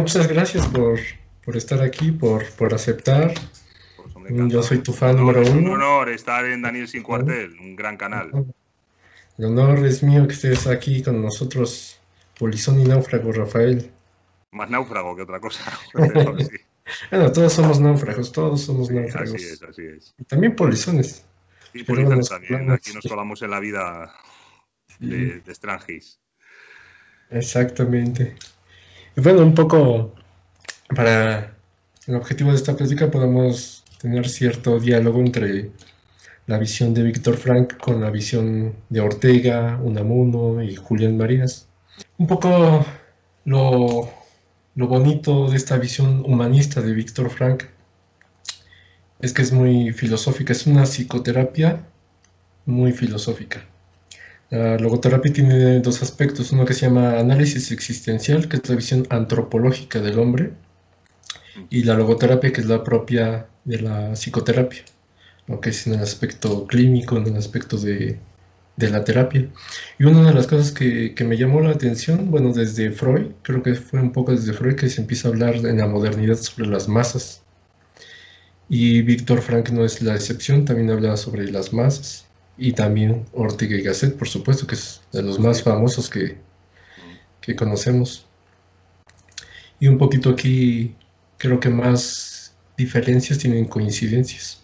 Pues muchas gracias por, estar aquí, por, por aceptar. Yo soy tu fan número uno. Es un honor estar en Daniel Sin Cuartel, un gran canal. El honor es mío que estés aquí con nosotros, Polizón y Náufrago, Rafael. Más náufrago que otra cosa. bueno, todos somos náufragos, todos somos náufragos. Así es, así es. Y también polizones. Y sí, polizones también, aquí nos colamos en la vida de, de Exactamente bueno, un poco para el objetivo de esta plática podemos tener cierto diálogo entre la visión de Víctor Frank con la visión de Ortega, Unamuno y Julián Marías. Un poco lo bonito de esta visión humanista de Víctor Frank es que es muy filosófica, es una psicoterapia muy filosófica. La logoterapia tiene dos aspectos, uno que se llama análisis existencial, que es la visión antropológica del hombre, y la logoterapia, que es la propia de la psicoterapia, lo que es en el aspecto clínico, en el aspecto de, la terapia. Y una de las cosas que, que, me llamó la atención, bueno, desde Freud, creo que fue un poco desde Freud que se empieza a hablar en la modernidad sobre las masas. Y Víctor Frank no es la excepción, también habla sobre las masas y también Ortega y Gasset, por supuesto, que es de los más famosos que, mm. que conocemos. Y un poquito aquí creo que más diferencias tienen coincidencias.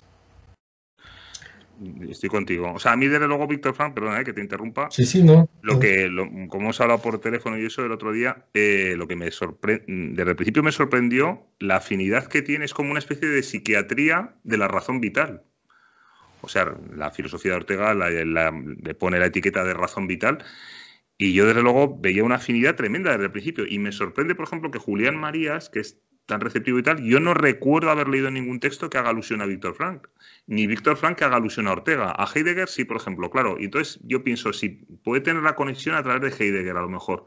Estoy contigo. O sea, a mí desde luego, Víctor Frank, perdona eh, que te interrumpa. Sí, sí, no. Lo que, como hemos hablado por teléfono y eso el otro día, eh, lo que me sorprende, desde el principio me sorprendió la afinidad que tiene, es como una especie de psiquiatría de la razón vital. O sea, la filosofía de Ortega le pone la etiqueta de razón vital. Y yo, desde luego, veía una afinidad tremenda desde el principio. Y me sorprende, por ejemplo, que Julián Marías, que es tan receptivo y tal, yo no recuerdo haber leído ningún texto que haga alusión a Víctor Frank, ni Víctor Frank que haga alusión a Ortega. A Heidegger sí, por ejemplo, claro. Y entonces yo pienso, si puede tener la conexión a través de Heidegger, a lo mejor.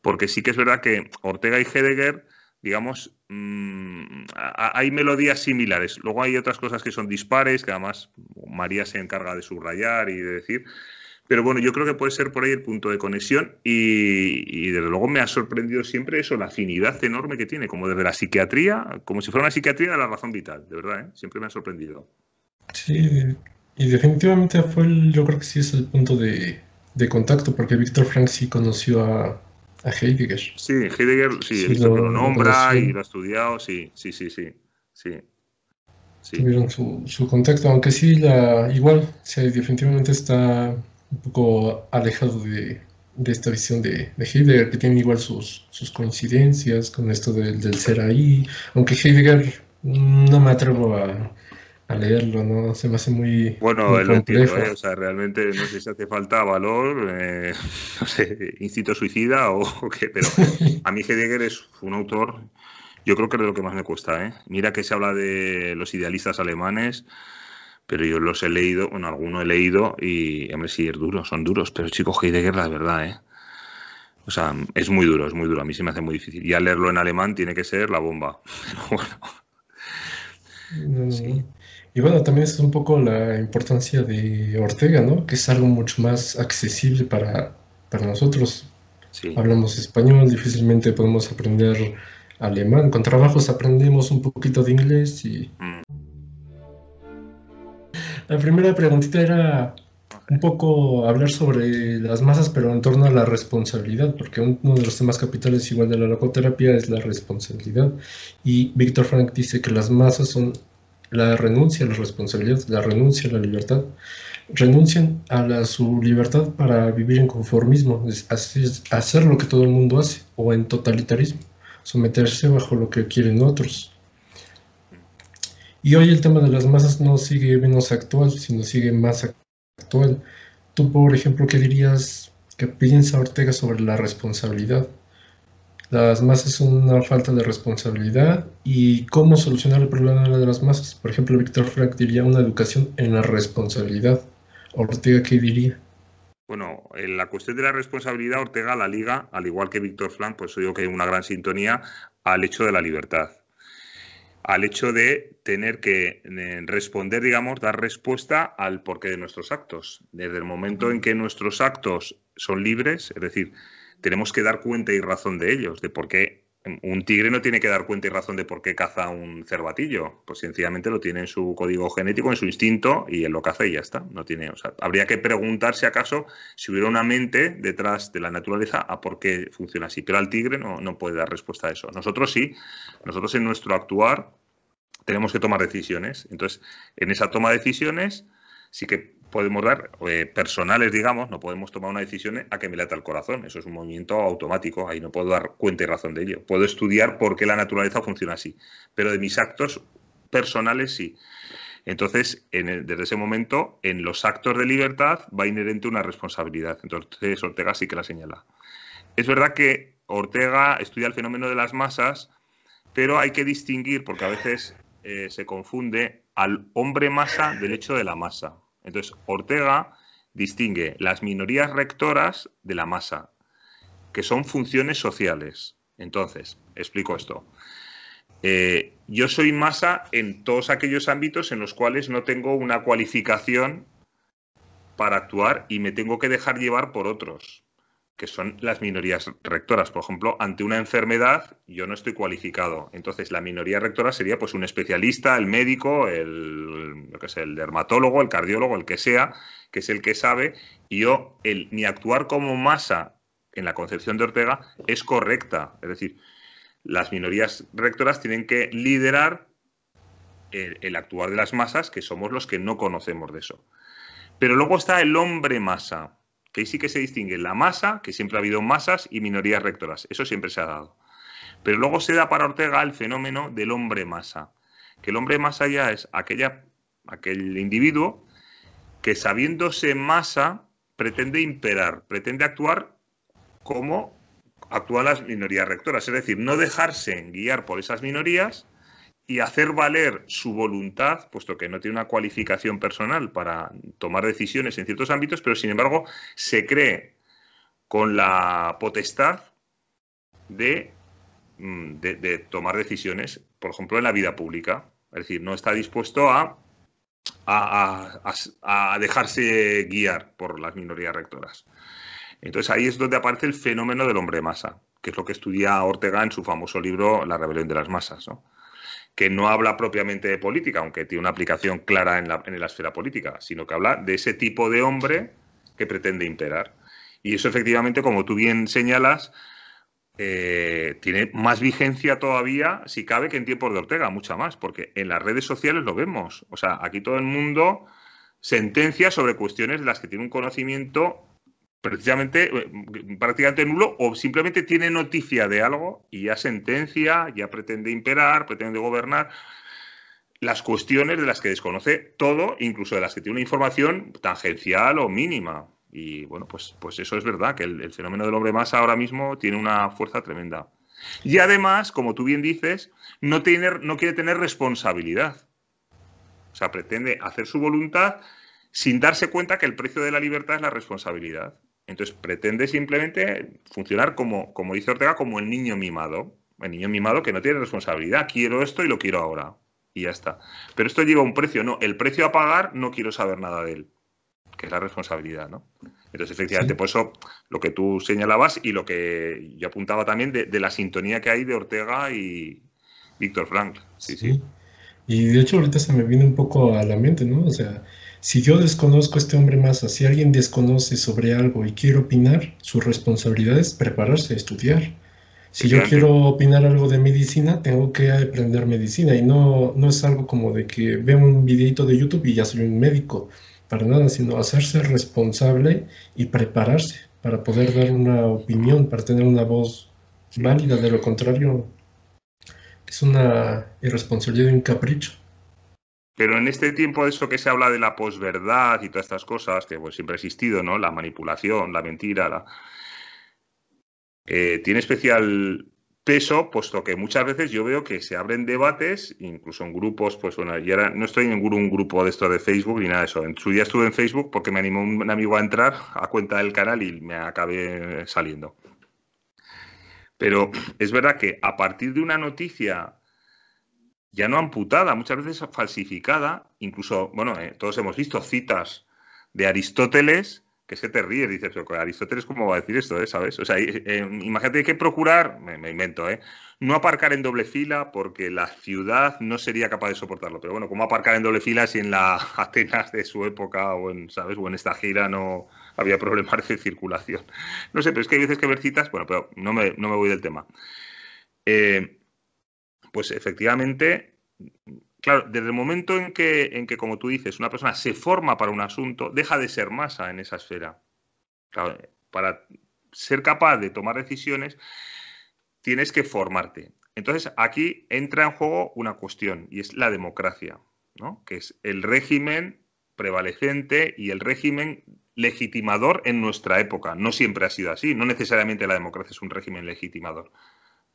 Porque sí que es verdad que Ortega y Heidegger digamos, mm, hay melodías similares. Luego hay otras cosas que son dispares, que además María se encarga de subrayar y de decir. Pero bueno, yo creo que puede ser por ahí el punto de conexión y, desde luego me ha sorprendido siempre eso, la afinidad enorme que tiene, como desde la psiquiatría, como si fuera una psiquiatría de la razón vital, de verdad, ¿eh? siempre me ha sorprendido. Sí, y definitivamente fue, yo creo que sí es el punto de, de contacto, porque Víctor Frank sí conoció a, a Heidegger. Sí, Heidegger, sí, lo, nombra y lo ha estudiado, sí, sí, sí, sí. sí. Tuvieron su, contacto, aunque sí, la, igual, definitivamente está un poco alejado de, esta visión de, Heidegger, que tiene igual sus, coincidencias con esto del, del ser ahí, aunque Heidegger mm, no me atrevo a a leerlo, ¿no? Se me hace muy. Bueno, el lo ¿eh? O sea, realmente no sé si hace falta valor, eh, no sé, incito suicida o, qué, pero a mí Heidegger es un autor, yo creo que es lo que más me cuesta, ¿eh? Mira que se habla de los idealistas alemanes. Pero yo los he leído, bueno, alguno he leído y, hombre, sí, es duro, son duros, pero chico, Heidegger, la verdad, ¿eh? O sea, es muy duro, es muy duro. A mí se me hace muy difícil. Ya leerlo en alemán tiene que ser la bomba. Y bueno, también es un poco la importancia de Ortega, ¿no? Que es algo mucho más accesible para, para nosotros. Hablamos español, difícilmente podemos aprender alemán. Con trabajos aprendemos un poquito de inglés y... Mm. La primera preguntita era un poco hablar sobre las masas, pero en torno a la responsabilidad, porque uno de los temas capitales igual de la locoterapia es la responsabilidad. Y Víctor Frank dice que las masas son la renuncia a la responsabilidad, la renuncia a la libertad, renuncian a su libertad para vivir en conformismo, hacer, hacer lo que todo el mundo hace, o en totalitarismo, someterse bajo lo que quieren otros. Y hoy el tema de las masas no sigue menos actual, sino sigue más actual. Tú, por ejemplo, ¿qué dirías que piensa Ortega sobre la responsabilidad? Las masas son una falta de responsabilidad y cómo solucionar el problema de las masas. Por ejemplo, Víctor Frank diría una educación en la responsabilidad. Ortega, ¿qué diría? Bueno, en la cuestión de la responsabilidad, Ortega la liga, al igual que Víctor Frank, pues yo que hay una gran sintonía al hecho de la libertad. Al hecho de tener que eh, responder, digamos, dar respuesta al porqué de nuestros actos. Desde el momento en que nuestros actos son libres, es decir, tenemos que dar cuenta y razón de ellos, de por qué un tigre no tiene que dar cuenta y razón de por qué caza un cervatillo. Pues sencillamente lo tiene en su código genético, en su instinto, y él lo caza y ya está. No tiene, o sea, habría que preguntarse acaso si hubiera una mente detrás de la naturaleza a por qué funciona así. Pero al tigre no puede dar respuesta a eso. Nosotros sí, nosotros en nuestro actuar tenemos que tomar decisiones. Entonces, en esa toma de decisiones sí que podemos dar eh, personales, digamos, no podemos tomar una decisión a que me lata el corazón. Eso es un movimiento automático, ahí no puedo dar cuenta y razón de ello. Puedo estudiar por qué la naturaleza funciona así, pero de mis actos personales sí. Entonces, desde ese momento, en los actos de libertad va inherente una responsabilidad. Entonces, Ortega sí que la señala. Es verdad que Ortega estudia el fenómeno de las masas, pero hay que distinguir, porque a veces eh, se confunde al hombre masa del hecho de la masa. Entonces, Ortega distingue las minorías rectoras de la masa, que son funciones sociales. Entonces, explico esto. Eh, yo soy masa en todos aquellos ámbitos en los cuales no tengo una cualificación para actuar y me tengo que dejar llevar por otros que son las minorías rectoras. Por ejemplo, ante una enfermedad yo no estoy cualificado. Entonces, la minoría rectora sería pues un especialista, el médico, el, el dermatólogo, el cardiólogo, el que sea, que es el que sabe. Y yo, el, ni actuar como masa en la concepción de Ortega es correcta. Es decir, las minorías rectoras tienen que liderar el actuar de las masas, que somos los que no conocemos de eso. Pero luego está el hombre masa que ahí sí que se distingue la masa, que siempre ha habido masas y minorías rectoras, eso siempre se ha dado. Pero luego se da para Ortega el fenómeno del hombre masa, que el hombre masa ya es aquella, aquel individuo que sabiéndose masa pretende imperar, pretende actuar como actúan las minorías rectoras, es decir, no dejarse guiar por esas minorías, y hacer valer su voluntad, puesto que no tiene una cualificación personal para tomar decisiones en ciertos ámbitos, pero sin embargo se cree con la potestad de, mm, de, tomar decisiones, por ejemplo, en la vida pública. Es decir, no está dispuesto a, a, dejarse guiar por las minorías rectoras. Entonces ahí es donde aparece el fenómeno del hombre masa, que es lo que estudia Ortega en su famoso libro La rebelión de las masas. ¿no? que no habla propiamente de política, aunque tiene una aplicación clara en la, esfera política, sino que habla de ese tipo de hombre que pretende imperar. Y eso efectivamente, como tú bien señalas, eh, tiene más vigencia todavía, si cabe, que en tiempos de Ortega, mucha más, porque en las redes sociales lo vemos. O sea, aquí todo el mundo sentencia sobre cuestiones de las que tiene un conocimiento precisamente, eh, mm, prácticamente nulo, o simplemente tiene noticia de algo y ya sentencia, ya pretende imperar, pretende gobernar las cuestiones de las que desconoce todo, incluso de las que tiene una información tangencial o mínima. Y bueno, pues, pues eso es verdad, que el, fenómeno del hombre masa ahora mismo tiene una fuerza tremenda. Y además, como tú bien dices, no, no quiere tener responsabilidad. O sea, pretende hacer su voluntad sin darse cuenta que el precio de la libertad es la responsabilidad. Entonces pretende simplemente funcionar como, como dice Ortega, como el niño mimado. El niño mimado que no tiene responsabilidad. Quiero esto y lo quiero ahora. Y ya está. Pero esto lleva un precio, ¿no? El precio a pagar no quiero saber nada de él. Que es la responsabilidad, ¿no? Entonces, efectivamente, por eso lo que tú señalabas y lo que yo apuntaba también de, la sintonía que hay de Ortega y Víctor Frank. sí. sí. Y de hecho ahorita se me viene un poco a la mente, ¿no? O sea, si yo desconozco a este hombre más, si alguien desconoce sobre algo y quiere opinar, su responsabilidad es prepararse, estudiar. Si yo quiero opinar algo de medicina, tengo que aprender medicina y no, no es algo como de que veo un videito de YouTube y ya soy un médico, para nada, sino hacerse responsable y prepararse para poder dar una opinión, para tener una voz válida, de lo contrario es una irresponsabilidad y un capricho. Pero en este tiempo, de eso que se habla de la posverdad y todas estas cosas, que pues, siempre ha existido, ¿no? La manipulación, la mentira, eh, tiene especial peso, puesto que muchas veces yo veo que se abren debates, incluso en grupos, pues bueno, yo no estoy en ningún grupo de esto de Facebook ni nada de eso. En su día estuve en Facebook porque me animó un amigo a entrar a cuenta del canal y me acabé saliendo. Pero es verdad que a partir de una noticia ya no amputada, muchas veces falsificada, incluso, bueno, eh, todos hemos visto citas de Aristóteles, que se te ríe, dices, pero Aristóteles, ¿cómo va a decir esto, eh, sabes? O sea, eh, eh, imagínate, hay que procurar, me, invento, ¿eh? No aparcar en doble fila porque la ciudad no sería capaz de soportarlo, pero bueno, ¿cómo aparcar en doble fila si en la Atenas de su época o en, ¿sabes? O en esta gira no había problemas de circulación? No sé, pero es que hay veces que ver citas, bueno, pero no me, no me voy del tema. Eh, pues efectivamente, claro, desde el momento en que, en que, como tú dices, una persona se forma para un asunto, deja de ser masa en esa esfera. para ser capaz de tomar decisiones, tienes que formarte. Entonces, aquí entra en juego una cuestión, y es la democracia, ¿no? que es el régimen prevalecente y el régimen legitimador en nuestra época. No siempre ha sido así, no necesariamente la democracia es un régimen legitimador,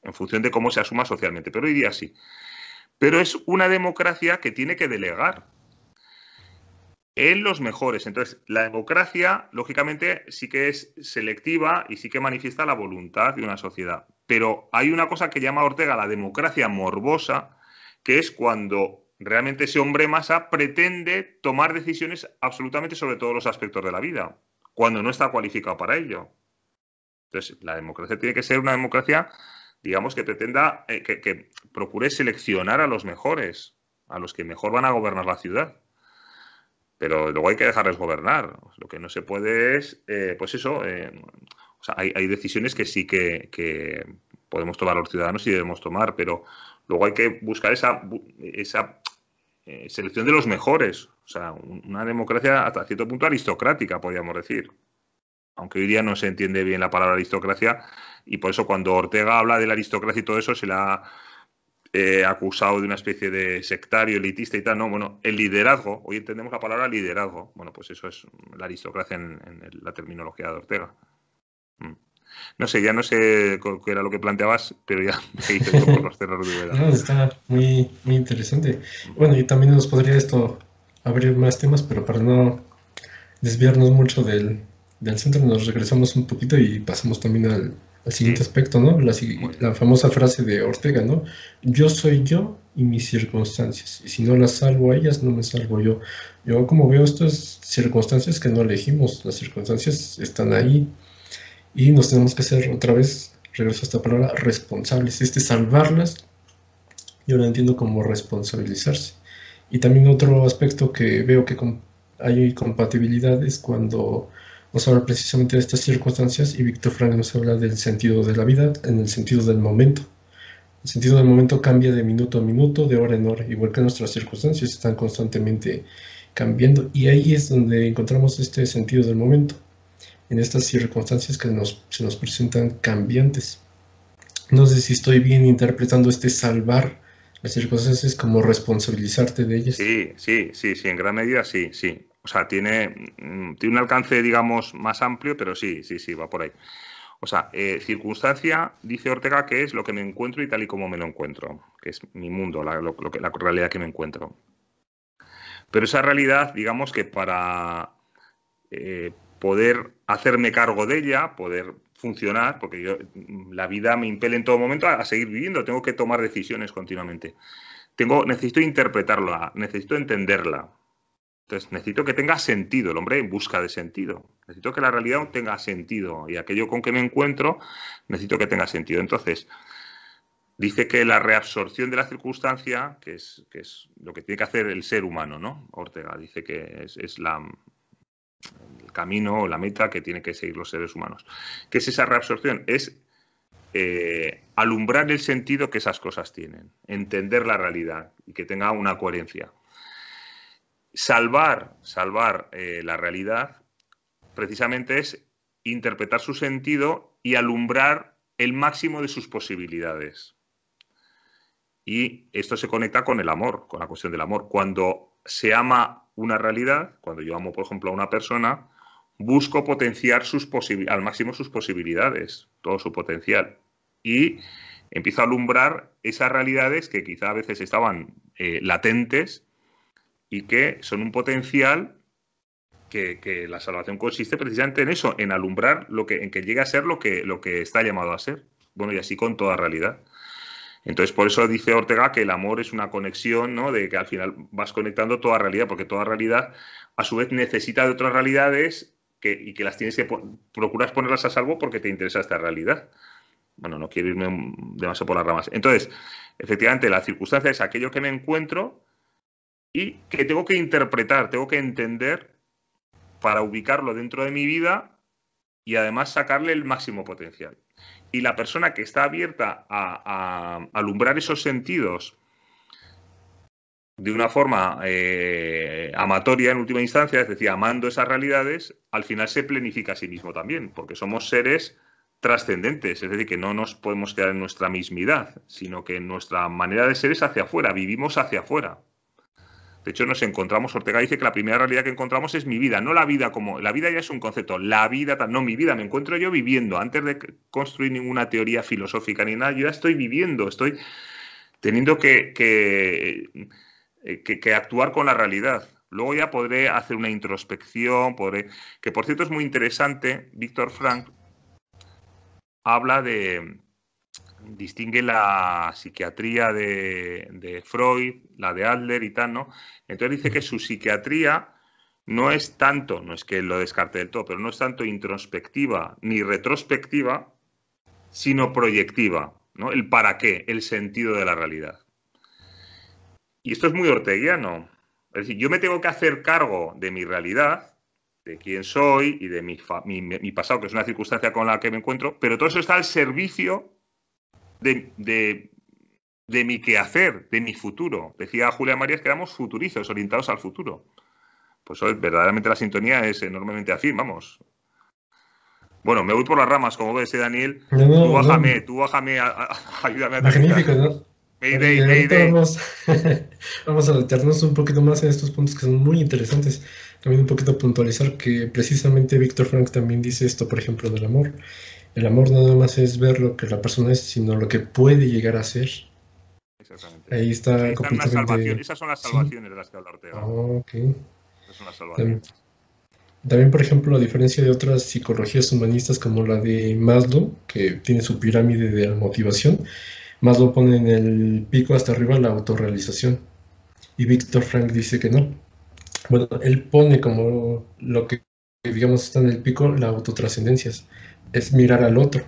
en función de cómo se asuma socialmente, pero hoy día sí. Pero es una democracia que tiene que delegar en los mejores. Entonces, la democracia, lógicamente, sí que es selectiva y sí que manifiesta la voluntad de una sociedad. Pero hay una cosa que llama Ortega la democracia morbosa, que es cuando realmente ese hombre masa pretende tomar decisiones absolutamente sobre todos los aspectos de la vida, cuando no está cualificado para ello. Entonces, la democracia tiene que ser una democracia digamos, que pretenda, eh, que, que, procure seleccionar a los mejores, a los que mejor van a gobernar la ciudad. Pero luego hay que dejarles gobernar. Lo que no se puede es, eh, pues eso, eh, hay, decisiones que sí que, podemos tomar los ciudadanos y debemos tomar, pero luego hay que buscar esa, esa selección de los mejores. O sea, una democracia hasta cierto punto aristocrática, podríamos decir aunque hoy día no se entiende bien la palabra aristocracia, y por eso cuando Ortega habla de la aristocracia y todo eso, se la ha eh, acusado de una especie de sectario, elitista y tal. No, bueno, el liderazgo, hoy entendemos la palabra liderazgo. Bueno, pues eso es la aristocracia en, la terminología de Ortega. Mm. No sé, ya no sé qué era lo que planteabas, pero ya me hice todo por los cerros de verdad. está muy, muy interesante. Bueno, y también nos podría esto abrir más temas, pero para no desviarnos mucho del centro, nos regresamos un poquito y pasamos también al, al siguiente aspecto, ¿no? La, famosa frase de Ortega, ¿no? Yo soy yo y mis circunstancias, y si no las salvo a ellas, no me salvo yo. Yo como veo estas circunstancias que no elegimos, las circunstancias están ahí, y nos tenemos que hacer otra vez, regreso a esta palabra, responsables, este salvarlas, yo lo entiendo como responsabilizarse. Y también otro aspecto que veo que hay compatibilidad es cuando nos habla precisamente de estas circunstancias y Víctor Frank nos habla del sentido de la vida en el sentido del momento. El sentido del momento cambia de minuto a minuto, de hora en hora, igual que nuestras circunstancias están constantemente cambiando y ahí es donde encontramos este sentido del momento, en estas circunstancias que se nos presentan cambiantes. No sé si estoy bien interpretando este salvar las circunstancias como responsabilizarte de ellas. Sí, sí, sí, sí, en gran medida sí, sí. O sea, tiene, mm, tiene un alcance, digamos, más amplio, pero sí, sí, sí, va por ahí. O sea, eh, circunstancia, dice Ortega, que es lo que me encuentro y tal y como me lo encuentro, que es mi mundo, la, realidad que me encuentro. Pero esa realidad, digamos que para eh, poder hacerme cargo de ella, poder funcionar, porque yo, mm, la vida me impele en todo momento a, seguir viviendo, tengo que tomar decisiones continuamente. Tengo, necesito interpretarla, necesito entenderla, entonces, necesito que tenga sentido. El hombre busca de sentido. Necesito que la realidad tenga sentido. Y aquello con que me encuentro, necesito que tenga sentido. Entonces, dice que la reabsorción de la circunstancia, que es, lo que tiene que hacer el ser humano, ¿no? Ortega dice que es, el camino o la meta que tienen que seguir los seres humanos. ¿Qué es esa reabsorción? Es eh, alumbrar el sentido que esas cosas tienen, entender la realidad y que tenga una coherencia salvar, salvar eh, la realidad precisamente es interpretar su sentido y alumbrar el máximo de sus posibilidades. Y esto se conecta con el amor, con la cuestión del amor. Cuando se ama una realidad, cuando yo amo, por ejemplo, a una persona, busco potenciar sus al máximo sus posibilidades, todo su potencial. Y empiezo a alumbrar esas realidades que quizá a veces estaban eh, latentes y que son un potencial que, la salvación consiste precisamente en eso, en alumbrar lo que, en que llegue a ser lo que, lo que está llamado a ser. Bueno, y así con toda realidad. Entonces, por eso dice Ortega que el amor es una conexión, De que al final vas conectando toda realidad, porque toda realidad, a su vez, necesita de otras realidades y que las tienes que procuras ponerlas a salvo porque te interesa esta realidad. Bueno, no quiero irme demasiado por las ramas. Entonces, efectivamente, la circunstancia es aquello que me encuentro y que tengo que interpretar, tengo que entender para ubicarlo dentro de mi vida y además sacarle el máximo potencial. Y la persona que está abierta a, alumbrar esos sentidos de una forma eh, amatoria en última instancia, es decir, amando esas realidades, al final se plenifica a sí mismo también, porque somos seres trascendentes, es decir, que no nos podemos quedar en nuestra mismidad, sino que nuestra manera de ser es hacia afuera, vivimos hacia afuera. De hecho, nos encontramos, Ortega dice que la primera realidad que encontramos es mi vida, no la vida como, la vida ya es un concepto, la vida, no, mi vida, me encuentro yo viviendo, antes de construir ninguna teoría filosófica ni nada, yo ya estoy viviendo, estoy teniendo que, que, eh, actuar con la realidad. Luego ya podré hacer una introspección, podré... que por cierto es muy interesante, Víctor Frank habla de, distingue la psiquiatría de, Freud, la de Adler y tal, ¿no? Entonces dice que su psiquiatría no es tanto, no es que lo descarte del todo, pero no es tanto introspectiva ni retrospectiva, sino proyectiva, ¿no? El para qué, el sentido de la realidad. Y esto es muy orteguiano. Es decir, yo me tengo que hacer cargo de mi realidad, de quién soy y de mi, mi pasado, que es una circunstancia con la que me encuentro, pero todo eso está al servicio de, mi quehacer, de mi futuro. Decía Julia Marías que éramos futurizos, orientados al futuro. Pues hoy verdaderamente la sintonía es enormemente afín, vamos. Bueno, me voy por las ramas, como ves, eh, Daniel. tú bájame, tú bájame, ayúdame Magnífico, ¿no? Mayday, Vamos, a detenernos un poquito más en estos puntos que son muy interesantes. También un poquito puntualizar que precisamente Víctor Frank también dice esto, por ejemplo, del amor. El amor no nada más es ver lo que la persona es, sino lo que puede llegar a ser. Exactamente. Ahí está completamente... Ah, esas son las salvaciones de las que Ortega. También, por ejemplo, a diferencia de otras psicologías humanistas como la de Maslow, que tiene su pirámide de la motivación, Maslow pone en el pico hasta arriba la autorrealización. Y Víctor Frank dice que no. Bueno, él pone como lo que, digamos, está en el pico la autotrascendencia, es mirar al otro,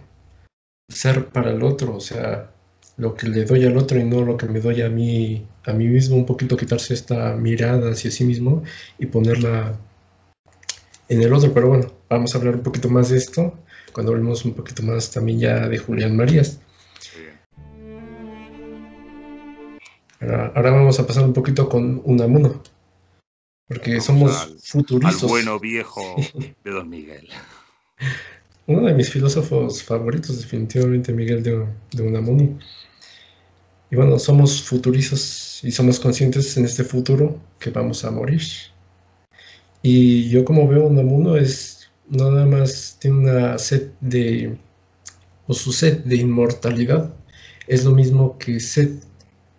ser para el otro, o sea, lo que le doy al otro y no lo que me doy a mí, a mí mismo, un poquito quitarse esta mirada hacia sí mismo y ponerla en el otro. Pero bueno, vamos a hablar un poquito más de esto cuando hablemos un poquito más también ya de Julián Marías. Ahora, ahora vamos a pasar un poquito con Unamuno, porque somos futuristas. Al bueno viejo de Don Miguel uno de mis filósofos favoritos, definitivamente Miguel de, de Y bueno, somos futuristas y somos conscientes en este futuro que vamos a morir. Y yo como veo Unamuno es nada más tiene una sed de o su sed de inmortalidad es lo mismo que sed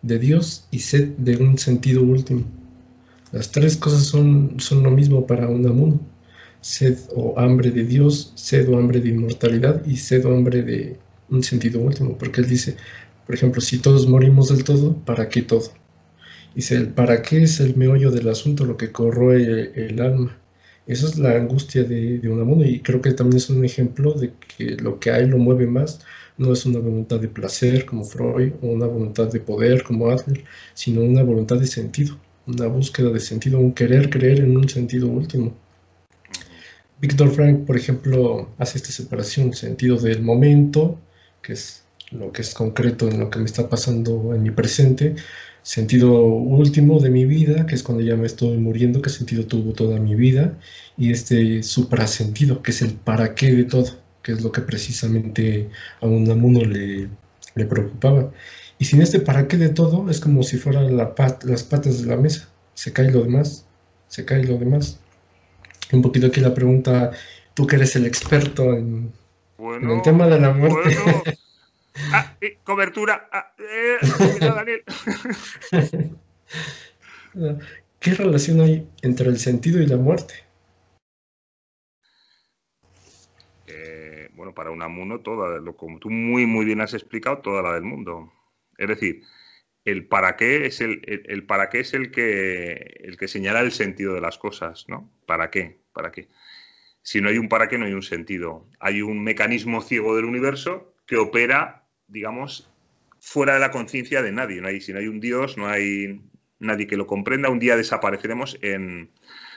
de Dios y sed de un sentido último. Las tres cosas son, son lo mismo para Unamuno sed o oh, hambre de Dios, sed o oh, hambre de inmortalidad y sed o oh, hambre de un sentido último, porque él dice, por ejemplo, si todos morimos del todo, ¿para qué todo? Dice, el para qué es el meollo del asunto, lo que corroe el alma. Esa es la angustia de, un amor y creo que también es un ejemplo de que lo que hay él lo mueve más no es una voluntad de placer como Freud o una voluntad de poder como Adler, sino una voluntad de sentido, una búsqueda de sentido, un querer creer en un sentido último. Víctor Frank, por ejemplo, hace esta separación, sentido del momento, que es lo que es concreto en lo que me está pasando en mi presente, sentido último de mi vida, que es cuando ya me estoy muriendo, que sentido tuvo toda mi vida, y este suprasentido, que es el para qué de todo, que es lo que precisamente a un le, le preocupaba. Y sin este para qué de todo, es como si fueran las patas de la mesa, se cae lo demás, se cae lo demás un poquito aquí la pregunta, tú que eres el experto en, el tema de la muerte. Ah, eh, cobertura. Ah, eh, Daniel. ¿Qué relación hay entre el sentido y la muerte? Eh, bueno, para un amuno, toda, lo, como tú muy, muy bien has explicado, toda la del mundo. Es decir, el para qué es el, para qué es el que el que señala el sentido de las cosas, ¿no? ¿Para qué? ¿Para qué? Si no hay un para qué, no hay un sentido. Hay un mecanismo ciego del universo que opera, digamos, fuera de la conciencia de nadie. si no hay un Dios, no hay nadie que lo comprenda. Un día desapareceremos en,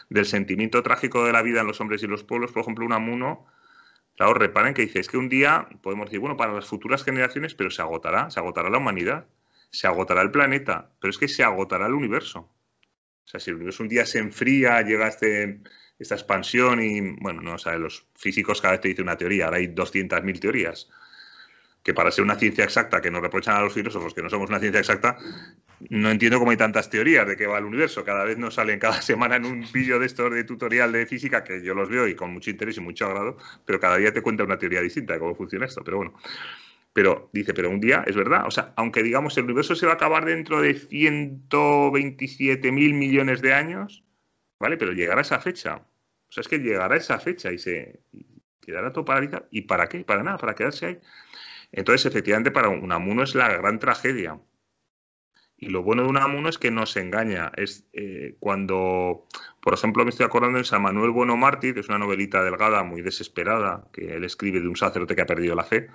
del sentimiento trágico de la vida en los hombres y los pueblos. Por ejemplo, un amuno Claro, reparen que dice, es que un día podemos decir, bueno, para las futuras generaciones, pero se agotará, se agotará la humanidad se agotará el planeta, pero es que se agotará el universo. O sea, si el universo un día se enfría, llega este, esta expansión y, bueno, no, o los físicos cada vez te dicen una teoría, ahora hay 200.000 teorías, que para ser una ciencia exacta, que nos reprochan a los filósofos que no somos una ciencia exacta, no entiendo cómo hay tantas teorías de qué va el universo. Cada vez nos salen cada semana en un vídeo de estos de tutorial de física, que yo los veo y con mucho interés y mucho agrado, pero cada día te cuenta una teoría distinta de cómo funciona esto. Pero bueno, pero dice, pero un día, es verdad, o sea, aunque digamos el universo se va a acabar dentro de 127 mil millones de años, ¿vale? Pero llegará esa fecha. O sea, es que llegará esa fecha y se quedará todo paralizado. ¿Y para qué? Para nada, para quedarse ahí. Entonces, efectivamente, para Unamuno es la gran tragedia. Y lo bueno de Unamuno es que no se engaña. Es eh, cuando, por ejemplo, me estoy acordando de San Manuel Bueno Mártir, que es una novelita delgada, muy desesperada, que él escribe de un sacerdote que ha perdido la fe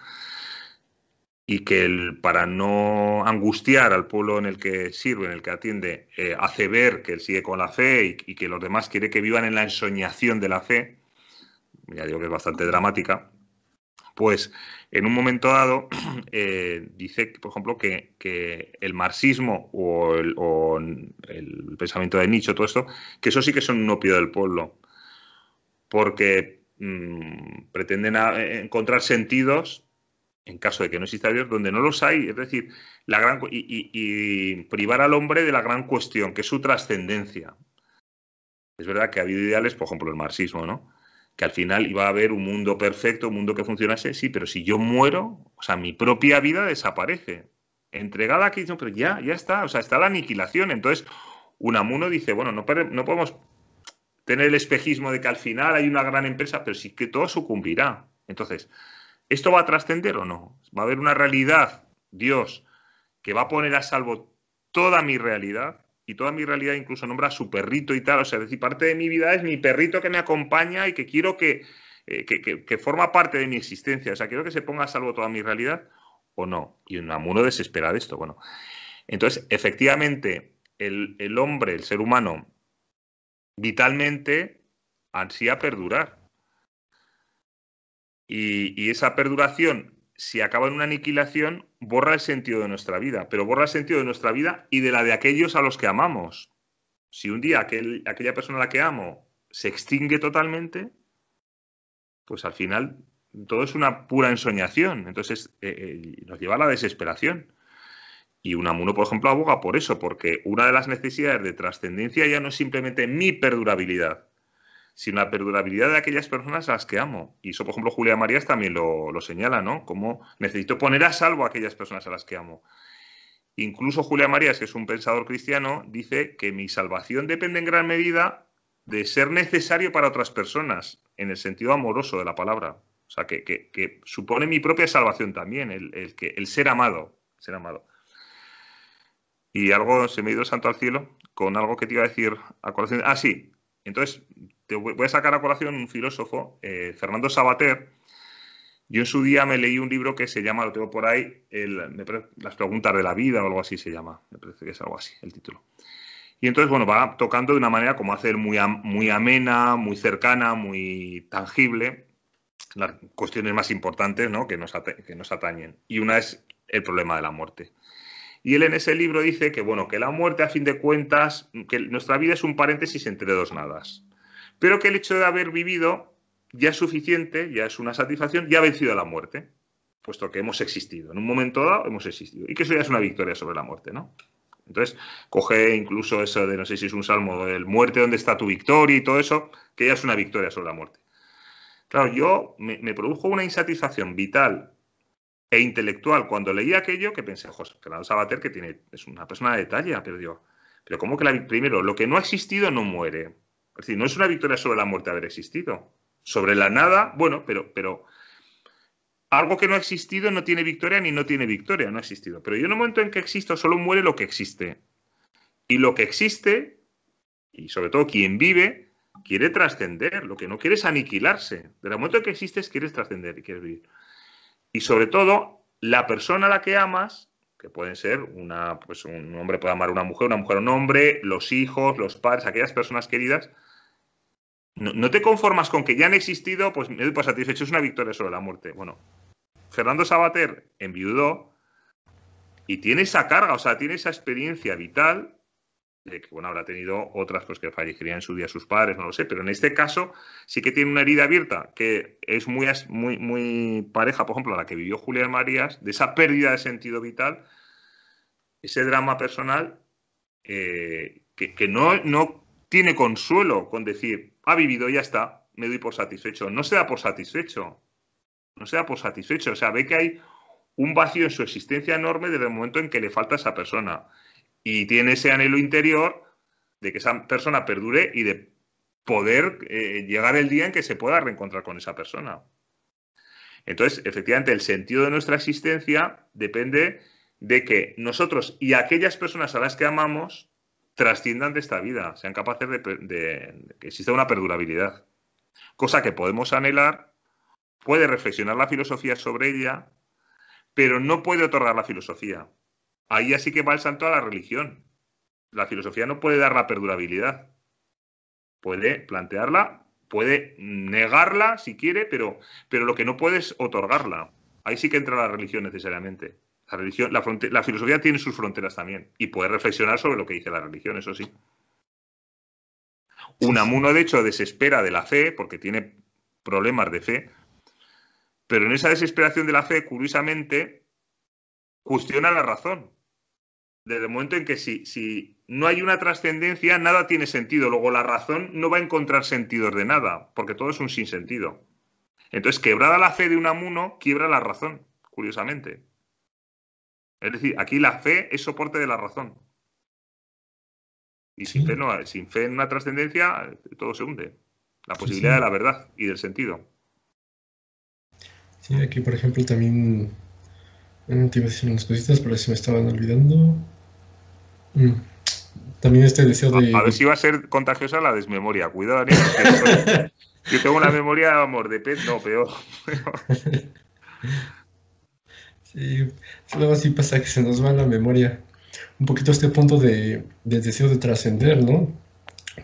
y que el, para no angustiar al pueblo en el que sirve, en el que atiende, eh, hace ver que él sigue con la fe y, que los demás quiere que vivan en la ensoñación de la fe, ya digo que es bastante dramática, pues en un momento dado eh, dice, por ejemplo, que, el marxismo o el, pensamiento de Nietzsche, todo esto, que eso sí que son un opio del pueblo, porque mm, pretenden ah, encontrar sentidos en caso de que no exista Dios, donde no los hay, es decir, la gran, y, privar al hombre de la gran cuestión, que es su trascendencia. Es verdad que ha habido ideales, por ejemplo, el marxismo, ¿no? Que al final iba a haber un mundo perfecto, un mundo que funcionase, sí, pero si yo muero, o sea, mi propia vida desaparece. Entregada aquí, Cristo, pero ya, ya está, o sea, está la aniquilación. Entonces, Unamuno dice, bueno, no, no podemos tener el espejismo de que al final hay una gran empresa, pero sí que todo sucumbirá. Entonces, ¿Esto va a trascender o no? ¿Va a haber una realidad, Dios, que va a poner a salvo toda mi realidad? Y toda mi realidad incluso nombra a su perrito y tal. O sea, decir, parte de mi vida es mi perrito que me acompaña y que quiero eh, que, que, forma parte de mi existencia. O sea, quiero que se ponga a salvo toda mi realidad o no. Y uno desespera de esto. Bueno, entonces, efectivamente, el, el hombre, el ser humano, vitalmente ansía perdurar. Y, esa perduración, si acaba en una aniquilación, borra el sentido de nuestra vida, pero borra el sentido de nuestra vida y de la de aquellos a los que amamos. Si un día aquella persona a la que amo se extingue totalmente, pues al final todo es una pura ensoñación. Entonces eh, eh, nos lleva a la desesperación. Y un amuno, por ejemplo, aboga por eso, porque una de las necesidades de trascendencia ya no es simplemente mi perdurabilidad, sino la perdurabilidad de aquellas personas a las que amo. Y eso, por ejemplo, Julia Marías también lo, señala, ¿no? Como necesito poner a salvo a aquellas personas a las que amo. Incluso Julia Marías, que es un pensador cristiano, dice que mi salvación depende en gran medida de ser necesario para otras personas, en el sentido amoroso de la palabra. O sea, que, supone mi propia salvación también, el, que, el ser amado, ser amado. Y algo se me ha ido santo al cielo con algo que te iba a decir a corazón. Ah, sí. Entonces, te voy a sacar a colación un filósofo, eh, Fernando Sabater. Yo en su día me leí un libro que se llama, lo tengo por ahí, Las preguntas de la vida o algo así se llama. Me parece que es algo así el título. Y entonces, bueno, va tocando de una manera como hacer muy, muy amena, muy cercana, muy tangible, las cuestiones más importantes que, nos que nos atañen. Y una es el problema de la muerte. Y él en ese libro dice que, bueno, que la muerte, a fin de cuentas, que nuestra vida es un paréntesis entre dos nadas pero que el hecho de haber vivido ya es suficiente, ya es una satisfacción, ya ha vencido a la muerte, puesto que hemos existido. En un momento dado hemos existido. Y que eso ya es una victoria sobre la muerte, ¿no? Entonces, coge incluso eso de, no sé si es un salmo, del muerte, ¿dónde está tu victoria? Y todo eso, que ya es una victoria sobre la muerte. Claro, yo me, produjo una insatisfacción vital e intelectual cuando leí aquello que pensé, José de Sabater, que tiene, es una persona de talla, pero digo, pero ¿cómo que la, primero, lo que no ha existido no muere? Es decir, no es una victoria sobre la muerte haber existido. Sobre la nada, bueno, pero, pero algo que no ha existido no tiene victoria ni no tiene victoria, no ha existido. Pero yo en el momento en que existo solo muere lo que existe. Y lo que existe, y sobre todo quien vive, quiere trascender. Lo que no quiere es aniquilarse. De el momento en que existes, quieres trascender y quieres vivir. Y sobre todo, la persona a la que amas, que pueden ser una, pues, un hombre puede amar a una mujer, una mujer a un hombre, los hijos, los padres, aquellas personas queridas, no, te conformas con que ya han existido, pues me doy satisfecho, es una victoria sobre la muerte. Bueno, Fernando Sabater enviudó y tiene esa carga, o sea, tiene esa experiencia vital de que, bueno, habrá tenido otras, cosas que fallecerían en su día sus padres, no lo sé, pero en este caso sí que tiene una herida abierta que es muy, muy, muy pareja, por ejemplo, a la que vivió Julián Marías, de esa pérdida de sentido vital, ese drama personal eh, que, que no, no tiene consuelo con decir, ha vivido, ya está, me doy por satisfecho. No se da por satisfecho. No se da por satisfecho. O sea, ve que hay un vacío en su existencia enorme desde el momento en que le falta a esa persona. Y tiene ese anhelo interior de que esa persona perdure y de poder eh, llegar el día en que se pueda reencontrar con esa persona. Entonces, efectivamente, el sentido de nuestra existencia depende de que nosotros y aquellas personas a las que amamos trasciendan de esta vida, sean capaces de, que exista una perdurabilidad. Cosa que podemos anhelar, puede reflexionar la filosofía sobre ella, pero no puede otorgar la filosofía. Ahí así que va el santo a la religión. La filosofía no puede dar la perdurabilidad. Puede plantearla, puede negarla si quiere, pero, pero lo que no puede es otorgarla. Ahí sí que entra la religión necesariamente. La, religión, la, filosofía tiene sus fronteras también y puede reflexionar sobre lo que dice la religión, eso sí. Un amuno, de hecho, desespera de la fe porque tiene problemas de fe, pero en esa desesperación de la fe, curiosamente, cuestiona la razón. Desde el momento en que si, no hay una trascendencia, nada tiene sentido. Luego la razón no va a encontrar sentidos de nada, porque todo es un sinsentido. Entonces, quebrada la fe de un amuno, quiebra la razón, curiosamente. Es decir, aquí la fe es soporte de la razón. Y sin, fe, sin fe en una trascendencia, todo se hunde. La posibilidad de la verdad y del sentido. Sí, aquí por ejemplo también te decir unas cositas, pero se me estaban olvidando. Mm. También este deseo de. A ver si va a ser contagiosa la desmemoria. Cuidado, Daniel. yo tengo una memoria, de amor, de pez, no, peor. Y luego así pasa que se nos va la memoria. Un poquito este punto de, deseo de trascender, ¿no?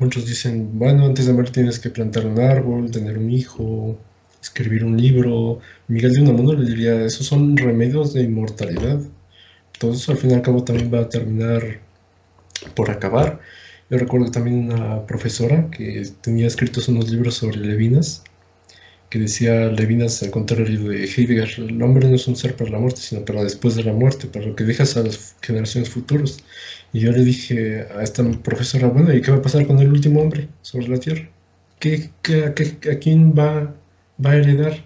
Muchos dicen, bueno, antes de morir tienes que plantar un árbol, tener un hijo, escribir un libro. Miguel de Unamuno le diría, esos son remedios de inmortalidad. Entonces, al fin y al cabo, también va a terminar por acabar. Yo recuerdo también una profesora que tenía escritos unos libros sobre Levinas que decía Levinas al contrario de Heidegger, el hombre no es un ser para la muerte, sino para después de la muerte, para lo que dejas a las generaciones futuras. Y yo le dije a esta profesora, bueno, ¿y qué va a pasar con el último hombre sobre la Tierra? ¿Qué, a, quién va, va a heredar?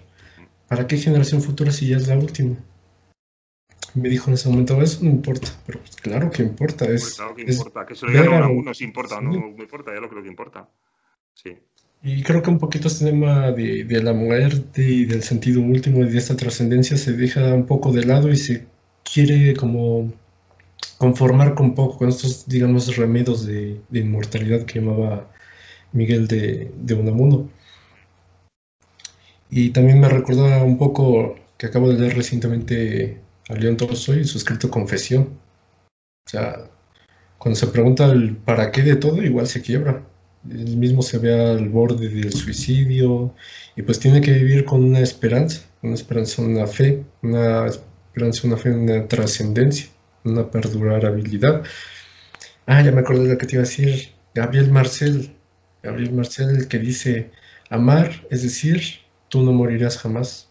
¿Para qué generación futura si ya es la última? me dijo en ese momento, eso no importa, pero pues claro que importa. Pues es, claro que es importa, que importa no, importa, ya lo creo que importa. Sí. Y creo que un poquito este tema de, la muerte y del sentido último y de esta trascendencia se deja un poco de lado y se quiere como conformar con poco, con estos, digamos, remedios de, inmortalidad que llamaba Miguel de, Unamuno. Y también me recuerda un poco que acabo de leer recientemente a León Tolstoy y su escrito Confesión. O sea, cuando se pregunta el para qué de todo, igual se quiebra. El mismo se ve al borde del suicidio y pues tiene que vivir con una esperanza, una esperanza, una fe, una esperanza, una fe, una trascendencia, una perdurabilidad. Ah, ya me acordé de lo que te iba a decir, Gabriel Marcel, Gabriel Marcel el que dice, amar, es decir, tú no morirás jamás.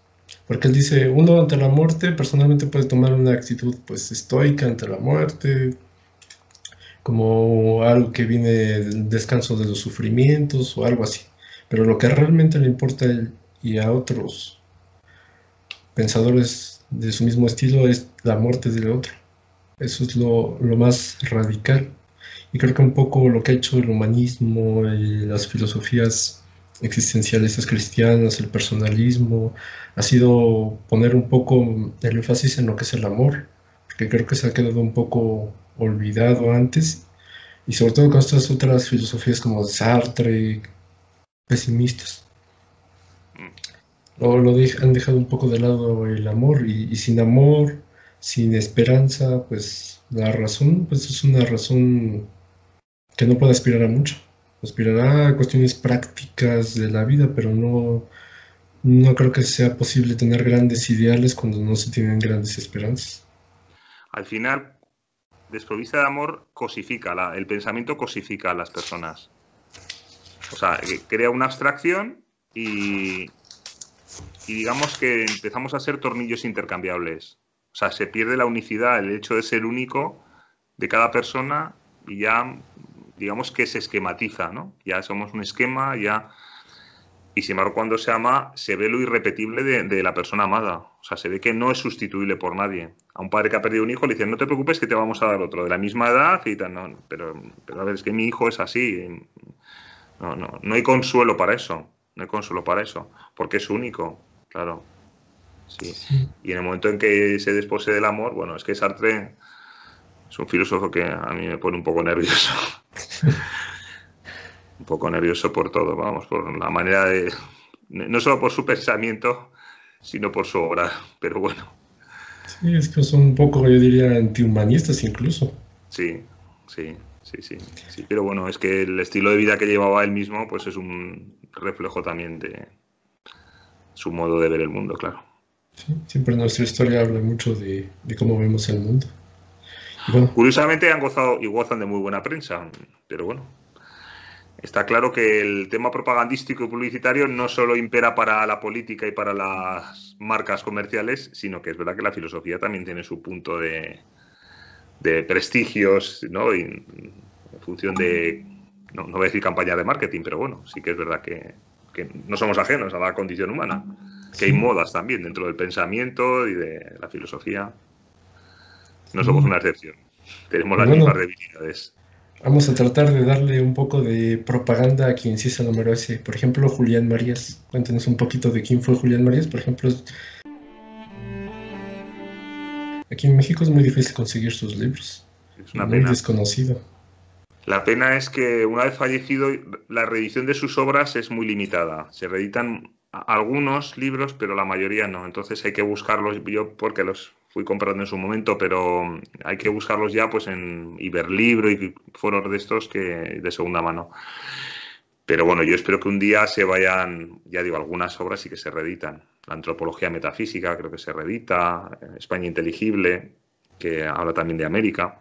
Porque él dice, uno ante la muerte personalmente puede tomar una actitud pues estoica ante la muerte, como algo que viene del descanso de los sufrimientos o algo así. Pero lo que realmente le importa a él y a otros pensadores de su mismo estilo es la muerte del otro. Eso es lo, más radical. Y creo que un poco lo que ha hecho el humanismo las filosofías existencialistas cristianas, el personalismo, ha sido poner un poco el énfasis en lo que es el amor, porque creo que se ha quedado un poco olvidado antes, y sobre todo con estas otras filosofías como Sartre, pesimistas. Mm. O lo han dejado un poco de lado el amor, y, sin amor, sin esperanza, pues la razón pues es una razón que no puede aspirar a mucho. Aspirará a cuestiones prácticas de la vida, pero no, no creo que sea posible tener grandes ideales cuando no se tienen grandes esperanzas. Al final, desprovista de amor cosifica, el pensamiento cosifica a las personas. O sea, crea una abstracción y, y digamos que empezamos a ser tornillos intercambiables. O sea, se pierde la unicidad, el hecho de ser único de cada persona y ya digamos que se esquematiza, ¿no? Ya somos un esquema, ya y sin embargo cuando se ama se ve lo irrepetible de, la persona amada, o sea, se ve que no es sustituible por nadie. A un padre que ha perdido un hijo le dicen, no te preocupes que te vamos a dar otro de la misma edad y tal, no, pero, pero a ver, es que mi hijo es así, no, no, no hay consuelo para eso, no hay consuelo para eso, porque es único, claro. Y en el momento en que se despose del amor, bueno, es que Sartre es un filósofo que a mí me pone un poco nervioso. un poco nervioso por todo, vamos, por la manera de, no solo por su pensamiento, sino por su obra, pero bueno. Sí, es que son un poco, yo diría, antihumanistas incluso. Sí, sí, sí, sí, Pero bueno, es que el estilo de vida que llevaba él mismo, pues es un reflejo también de su modo de ver el mundo, claro. Sí, siempre nuestra historia habla mucho de, cómo vemos el mundo. Curiosamente han gozado y gozan de muy buena prensa, pero bueno, Está claro que el tema propagandístico y publicitario no solo impera para la política y para las marcas comerciales, sino que es verdad que la filosofía también tiene su punto de, de prestigios, ¿no? en función de, no, voy a decir campaña de marketing, pero bueno, sí que es verdad que, no somos ajenos a la condición humana, que hay modas también dentro del pensamiento y de la filosofía. No somos una excepción, tenemos las mismas debilidades. Vamos a tratar de darle un poco de propaganda a quien sí el número ese. Por ejemplo, Julián Marías. Cuéntenos un poquito de quién fue Julián Marías. Por ejemplo, aquí en México es muy difícil conseguir sus libros. Es una muy desconocido. La pena es que una vez fallecido, la reedición de sus obras es muy limitada. Se reeditan algunos libros, pero la mayoría no. Entonces hay que buscarlos. Yo, porque los fui comprando en su momento, pero hay que buscarlos ya pues en Iberlibro y foros de estos que de segunda mano. Pero bueno, yo espero que un día se vayan, ya digo, algunas obras y que se reeditan. La antropología metafísica creo que se reedita, España inteligible, que habla también de América,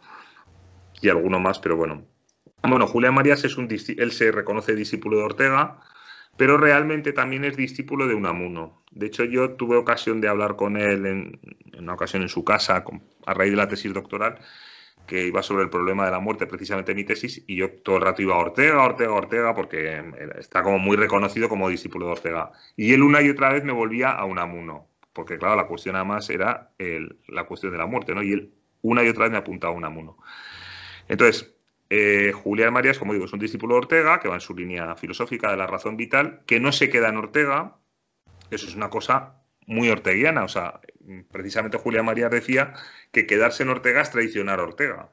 y alguno más, pero bueno. Bueno, Julián Marías es un él se reconoce discípulo de Ortega, pero realmente también es discípulo de Unamuno. De hecho, yo tuve ocasión de hablar con él en, una ocasión en su casa, a raíz de la tesis doctoral, que iba sobre el problema de la muerte, precisamente mi tesis, y yo todo el rato iba a Ortega, Ortega, Ortega, porque está como muy reconocido como discípulo de Ortega. Y él una y otra vez me volvía a Unamuno, porque claro, la cuestión además era la cuestión de la muerte, ¿no? Y él una y otra vez me apuntaba a Unamuno. Entonces, Julia eh, Julián Marías, como digo, es un discípulo de Ortega, que va en su línea filosófica de la razón vital, que no se queda en Ortega. Eso es una cosa muy orteguiana. O sea, precisamente Julián Marías decía que quedarse en Ortega es traicionar a Ortega,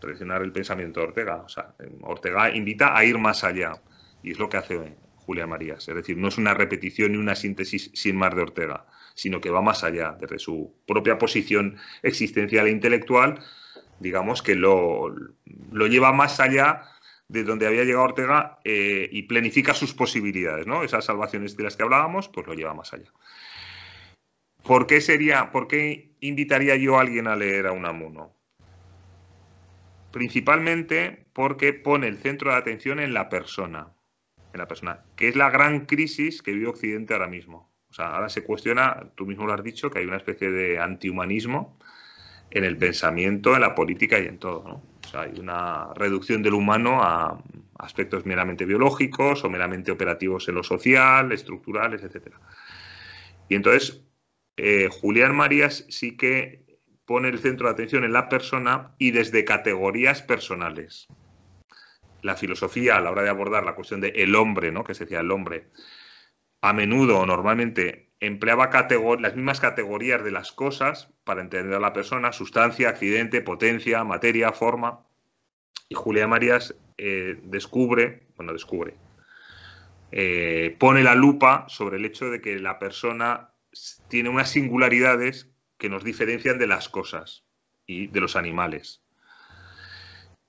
traicionar el pensamiento de Ortega. O sea, Ortega invita a ir más allá. Y es lo que hace Julián Marías. Es decir, no es una repetición ni una síntesis sin más de Ortega, sino que va más allá, desde su propia posición existencial e intelectual digamos que lo, lleva más allá de donde había llegado Ortega eh, y planifica sus posibilidades, ¿no? Esas salvaciones de las que hablábamos, pues lo lleva más allá. ¿Por qué sería, por qué invitaría yo a alguien a leer a Unamuno? Principalmente porque pone el centro de atención en la persona, en la persona, que es la gran crisis que vive Occidente ahora mismo. O sea, ahora se cuestiona, tú mismo lo has dicho, que hay una especie de antihumanismo en el pensamiento, en la política y en todo. O sea, hay una reducción del humano a aspectos meramente biológicos o meramente operativos en lo social, estructurales, etc. Y entonces, eh, Julián Marías sí que pone el centro de atención en la persona y desde categorías personales. La filosofía, a la hora de abordar la cuestión de el hombre, ¿no? que se decía el hombre, a menudo o normalmente empleaba las mismas categorías de las cosas para entender a la persona, sustancia, accidente, potencia, materia, forma. Y Julia Marías eh, descubre, bueno, descubre, eh, pone la lupa sobre el hecho de que la persona tiene unas singularidades que nos diferencian de las cosas y de los animales.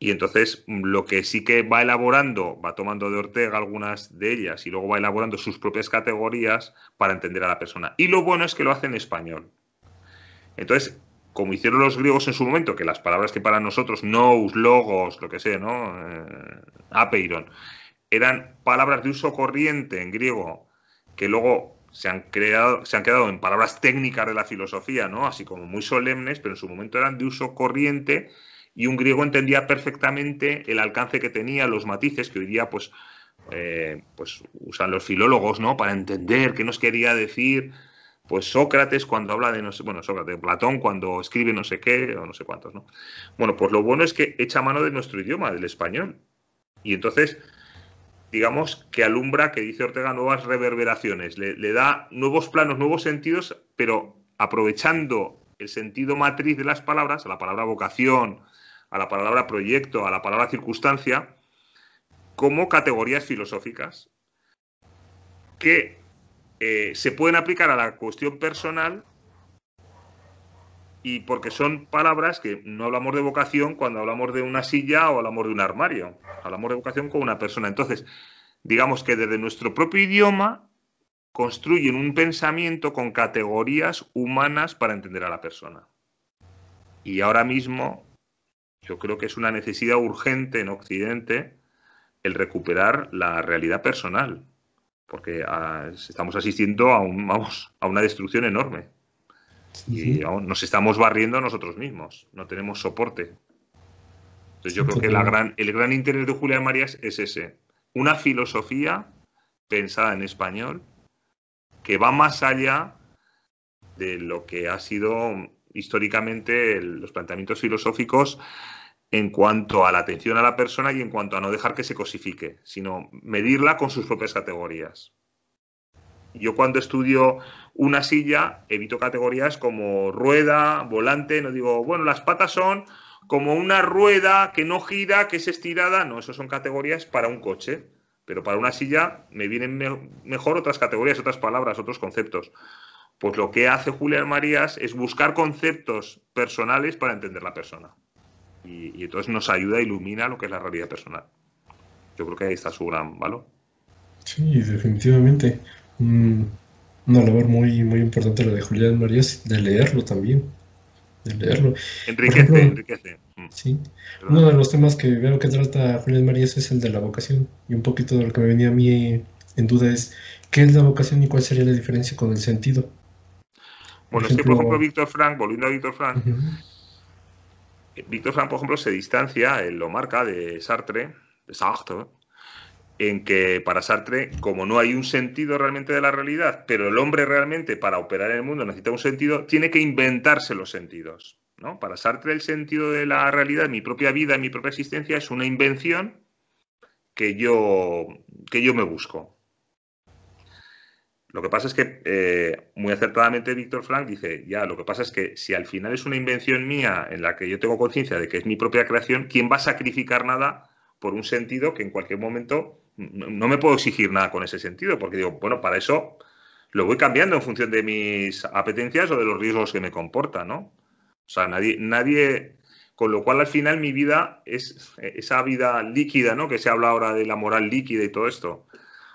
Y entonces mm, lo que sí que va elaborando, va tomando de Ortega algunas de ellas y luego va elaborando sus propias categorías para entender a la persona. Y lo bueno es que lo hace en español. Entonces, como hicieron los griegos en su momento, que las palabras que para nosotros, nous, logos, lo que sea, ¿no? Eh, apeiron, eran palabras de uso corriente en griego, que luego se han, creado, se han quedado en palabras técnicas de la filosofía, ¿no? Así como muy solemnes, pero en su momento eran de uso corriente y un griego entendía perfectamente el alcance que tenía, los matices que hoy día pues, eh, pues usan los filólogos ¿no? para entender qué nos quería decir pues Sócrates cuando habla de no sé, bueno, Sócrates, Platón cuando escribe no sé qué o no sé cuántos, ¿no? Bueno, pues lo bueno es que echa mano de nuestro idioma, del español. Y entonces, digamos que alumbra, que dice Ortega, nuevas reverberaciones, le da nuevos planos, nuevos sentidos, pero aprovechando el sentido matriz de las palabras, la palabra vocación, a la palabra proyecto, a la palabra circunstancia, como categorías filosóficas que eh, se pueden aplicar a la cuestión personal y porque son palabras que no hablamos de vocación cuando hablamos de una silla o hablamos de un armario, hablamos de vocación con una persona. Entonces, digamos que desde nuestro propio idioma construyen un pensamiento con categorías humanas para entender a la persona. Y ahora mismo yo creo que es una necesidad urgente en Occidente el recuperar la realidad personal, porque ah, estamos asistiendo a, un, vamos, a una destrucción enorme. Y nos estamos barriendo a nosotros mismos, no tenemos soporte. Entonces yo creo que el gran interés de Julián Marías es ese, una filosofía pensada en español que va más allá de lo que ha sido históricamente los planteamientos filosóficos en cuanto a la atención a la persona y en cuanto a no dejar que se cosifique, sino medirla con sus propias categorías. Yo cuando estudio una silla evito categorías como rueda, volante, no digo, bueno, las patas son como una rueda que no gira, que es estirada, no, eso son categorías para un coche, pero para una silla me vienen mejor otras categorías, otras palabras, otros conceptos. Pues lo que hace Julián Marías es buscar conceptos personales para entender la persona. Y, entonces nos ayuda, ilumina lo que es la realidad personal. Yo creo que ahí está su gran valor. Sí, definitivamente. una labor muy, muy importante la de Julián Marías, de leerlo también. De leerlo. Enriquece, enriquece. Mm. Sí. Uno de los temas que veo que trata Julián Marías es el de la vocación. Y un poquito de lo que me venía a mí en duda es, ¿qué es la vocación y cuál sería la diferencia con el sentido? Bueno, es que, por ejemplo, Víctor Frank, volviendo a Víctor Frank, Víctor Frank, por ejemplo, se distancia, en lo marca, de Sartre, de Sartre, en que para Sartre, como no hay un sentido realmente de la realidad, pero el hombre realmente para operar en el mundo necesita un sentido, tiene que inventarse los sentidos. ¿no? Para Sartre el sentido de la realidad, mi propia vida, mi propia existencia, es una invención que yo, que yo me busco. Lo que pasa es que, eh, muy acertadamente, Víctor Frank dice, ya, lo que pasa es que si al final es una invención mía en la que yo tengo conciencia de que es mi propia creación, ¿quién va a sacrificar nada por un sentido que en cualquier momento no me puedo exigir nada con ese sentido? Porque digo, bueno, para eso lo voy cambiando en función de mis apetencias o de los riesgos que me comporta, ¿no? O sea, nadie, nadie, con lo cual al final mi vida es esa vida líquida, ¿no? Que se habla ahora de la moral líquida y todo esto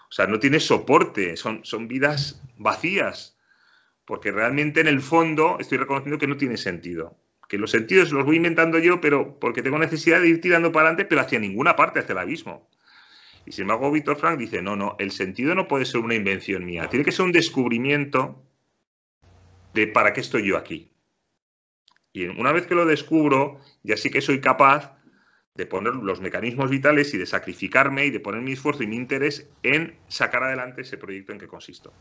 o sea, no tiene soporte, son, son vidas vacías, porque realmente en el fondo estoy reconociendo que no tiene sentido. Que los sentidos los voy inventando yo, pero porque tengo necesidad de ir tirando para adelante, pero hacia ninguna parte, hacia el abismo. Y sin embargo, Víctor Frank dice, no, no, el sentido no puede ser una invención mía, tiene que ser un descubrimiento de para qué estoy yo aquí. Y una vez que lo descubro, ya sí que soy capaz de poner los mecanismos vitales y de sacrificarme y de poner mi esfuerzo y mi interés en sacar adelante ese proyecto en que consisto.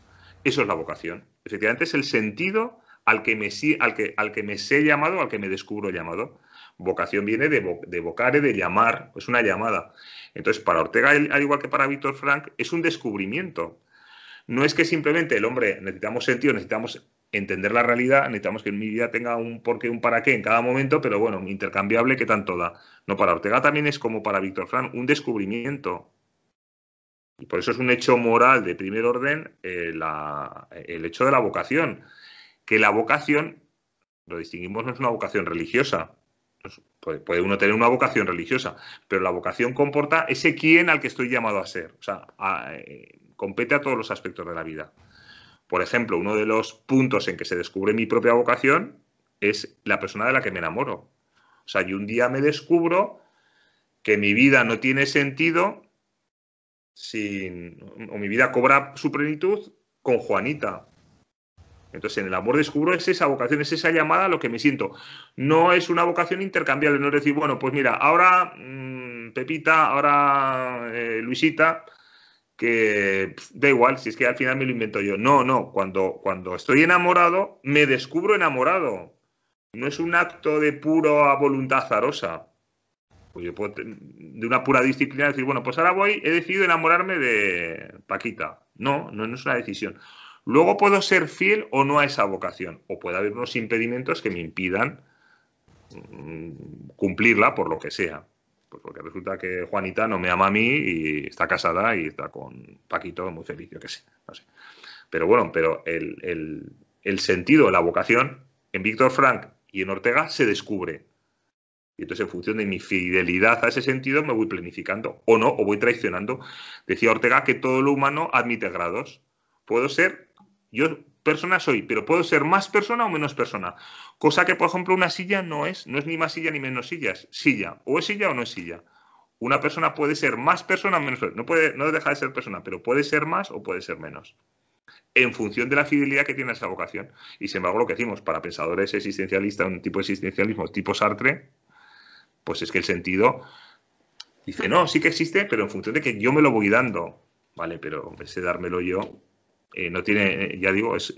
Eso es la vocación. Efectivamente, es el sentido al que me, al que, al que me sé llamado, al que me descubro llamado. Vocación viene de, de vocare, de llamar, es una llamada. Entonces, para Ortega, al igual que para Víctor Frank, es un descubrimiento. No es que simplemente el hombre necesitamos sentido, necesitamos entender la realidad, necesitamos que mi vida tenga un porqué, un para qué en cada momento, pero bueno, intercambiable que tan toda No, para Ortega también es como para Víctor Fran, un descubrimiento. Y por eso es un hecho moral de primer orden eh, el hecho de la vocación. Que la vocación, lo distinguimos, no es una vocación religiosa. Pues puede uno tener una vocación religiosa, pero la vocación comporta ese quién al que estoy llamado a ser. O sea, eh, compete a todos los aspectos de la vida. Por ejemplo, uno de los puntos en que se descubre mi propia vocación es la persona de la que me enamoro. O sea, yo un día me descubro que mi vida no tiene sentido sin, o mi vida cobra su plenitud con Juanita. Entonces, en el amor descubro esa vocación, es esa llamada a lo que me siento. No es una vocación intercambiable, no decir, bueno, pues mira, ahora mm, Pepita, ahora eh, Luisita, que da igual, si es que al final me lo invento yo. No, no, cuando, cuando estoy enamorado, me descubro enamorado. No es un acto de pura voluntad zarosa. Pues yo puedo, de una pura disciplina, decir, bueno, pues ahora voy, he decidido enamorarme de Paquita. No, no, no es una decisión. Luego puedo ser fiel o no a esa vocación, o puede haber unos impedimentos que me impidan mm, cumplirla por lo que sea. Pues porque resulta que Juanita no me ama a mí y está casada y está con Paquito muy feliz, yo qué sé. sé. Pero bueno, pero el, el, el sentido, la vocación en Víctor Frank y en Ortega se descubre. Y entonces, en función de mi fidelidad a ese sentido, me voy planificando o no, o voy traicionando. Decía Ortega que todo lo humano admite grados. Puedo ser, yo persona soy, pero puedo ser más persona o menos persona. Cosa que, por ejemplo, una silla no es, no es ni más silla ni menos silla, silla, o es silla o no es silla. Una persona puede ser más persona o menos no, puede, no deja de ser persona, pero puede ser más o puede ser menos, en función de la fidelidad que tiene esa vocación. Y sin embargo, lo que decimos para pensadores existencialistas, un tipo de existencialismo tipo Sartre, pues es que el sentido dice, no, sí que existe, pero en función de que yo me lo voy dando. Vale, pero ese dármelo yo, eh, no tiene, eh, ya digo, es,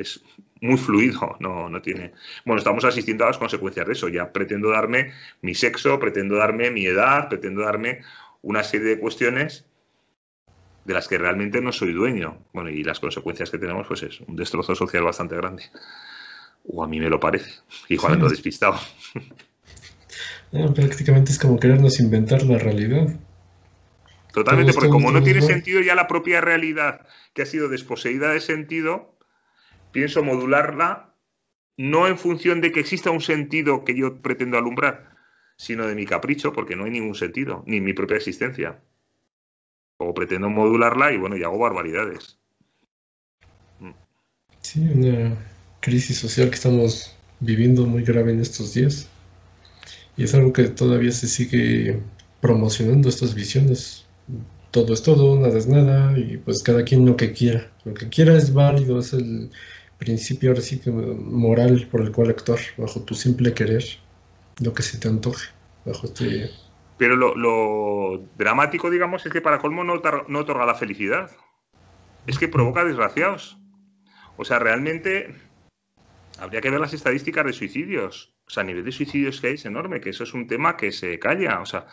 muy fluido, no, tiene... Bueno, estamos asistiendo a las consecuencias de eso, ya pretendo darme mi sexo, pretendo darme mi edad, pretendo darme una serie de cuestiones de las que realmente no soy dueño. Bueno, y las consecuencias que tenemos, pues es un destrozo social bastante grande. O a mí me lo parece. Y ando despistado. Eh, prácticamente es como querernos inventar la realidad. Totalmente, porque como no tiene sentido ya la propia realidad que ha sido desposeída de sentido, pienso modularla no en función de que exista un sentido que yo pretendo alumbrar, sino de mi capricho, porque no hay ningún sentido, ni mi propia existencia. O pretendo modularla y bueno, y hago barbaridades. Mm. Sí, una crisis social que estamos viviendo muy grave en estos días. Y es algo que todavía se sigue promocionando estas visiones todo es todo, nada es nada, y pues cada quien lo que quiera. Lo que quiera es válido, es el principio moral por el cual actuar, bajo tu simple querer, lo que se te antoje, bajo este Pero lo, dramático, digamos, es que para colmo no, otorga la felicidad. Es que provoca desgraciados. O sea, realmente habría que ver las estadísticas de suicidios. O sea, a nivel de suicidios que hay es enorme, que eso es un tema que se calla. O sea,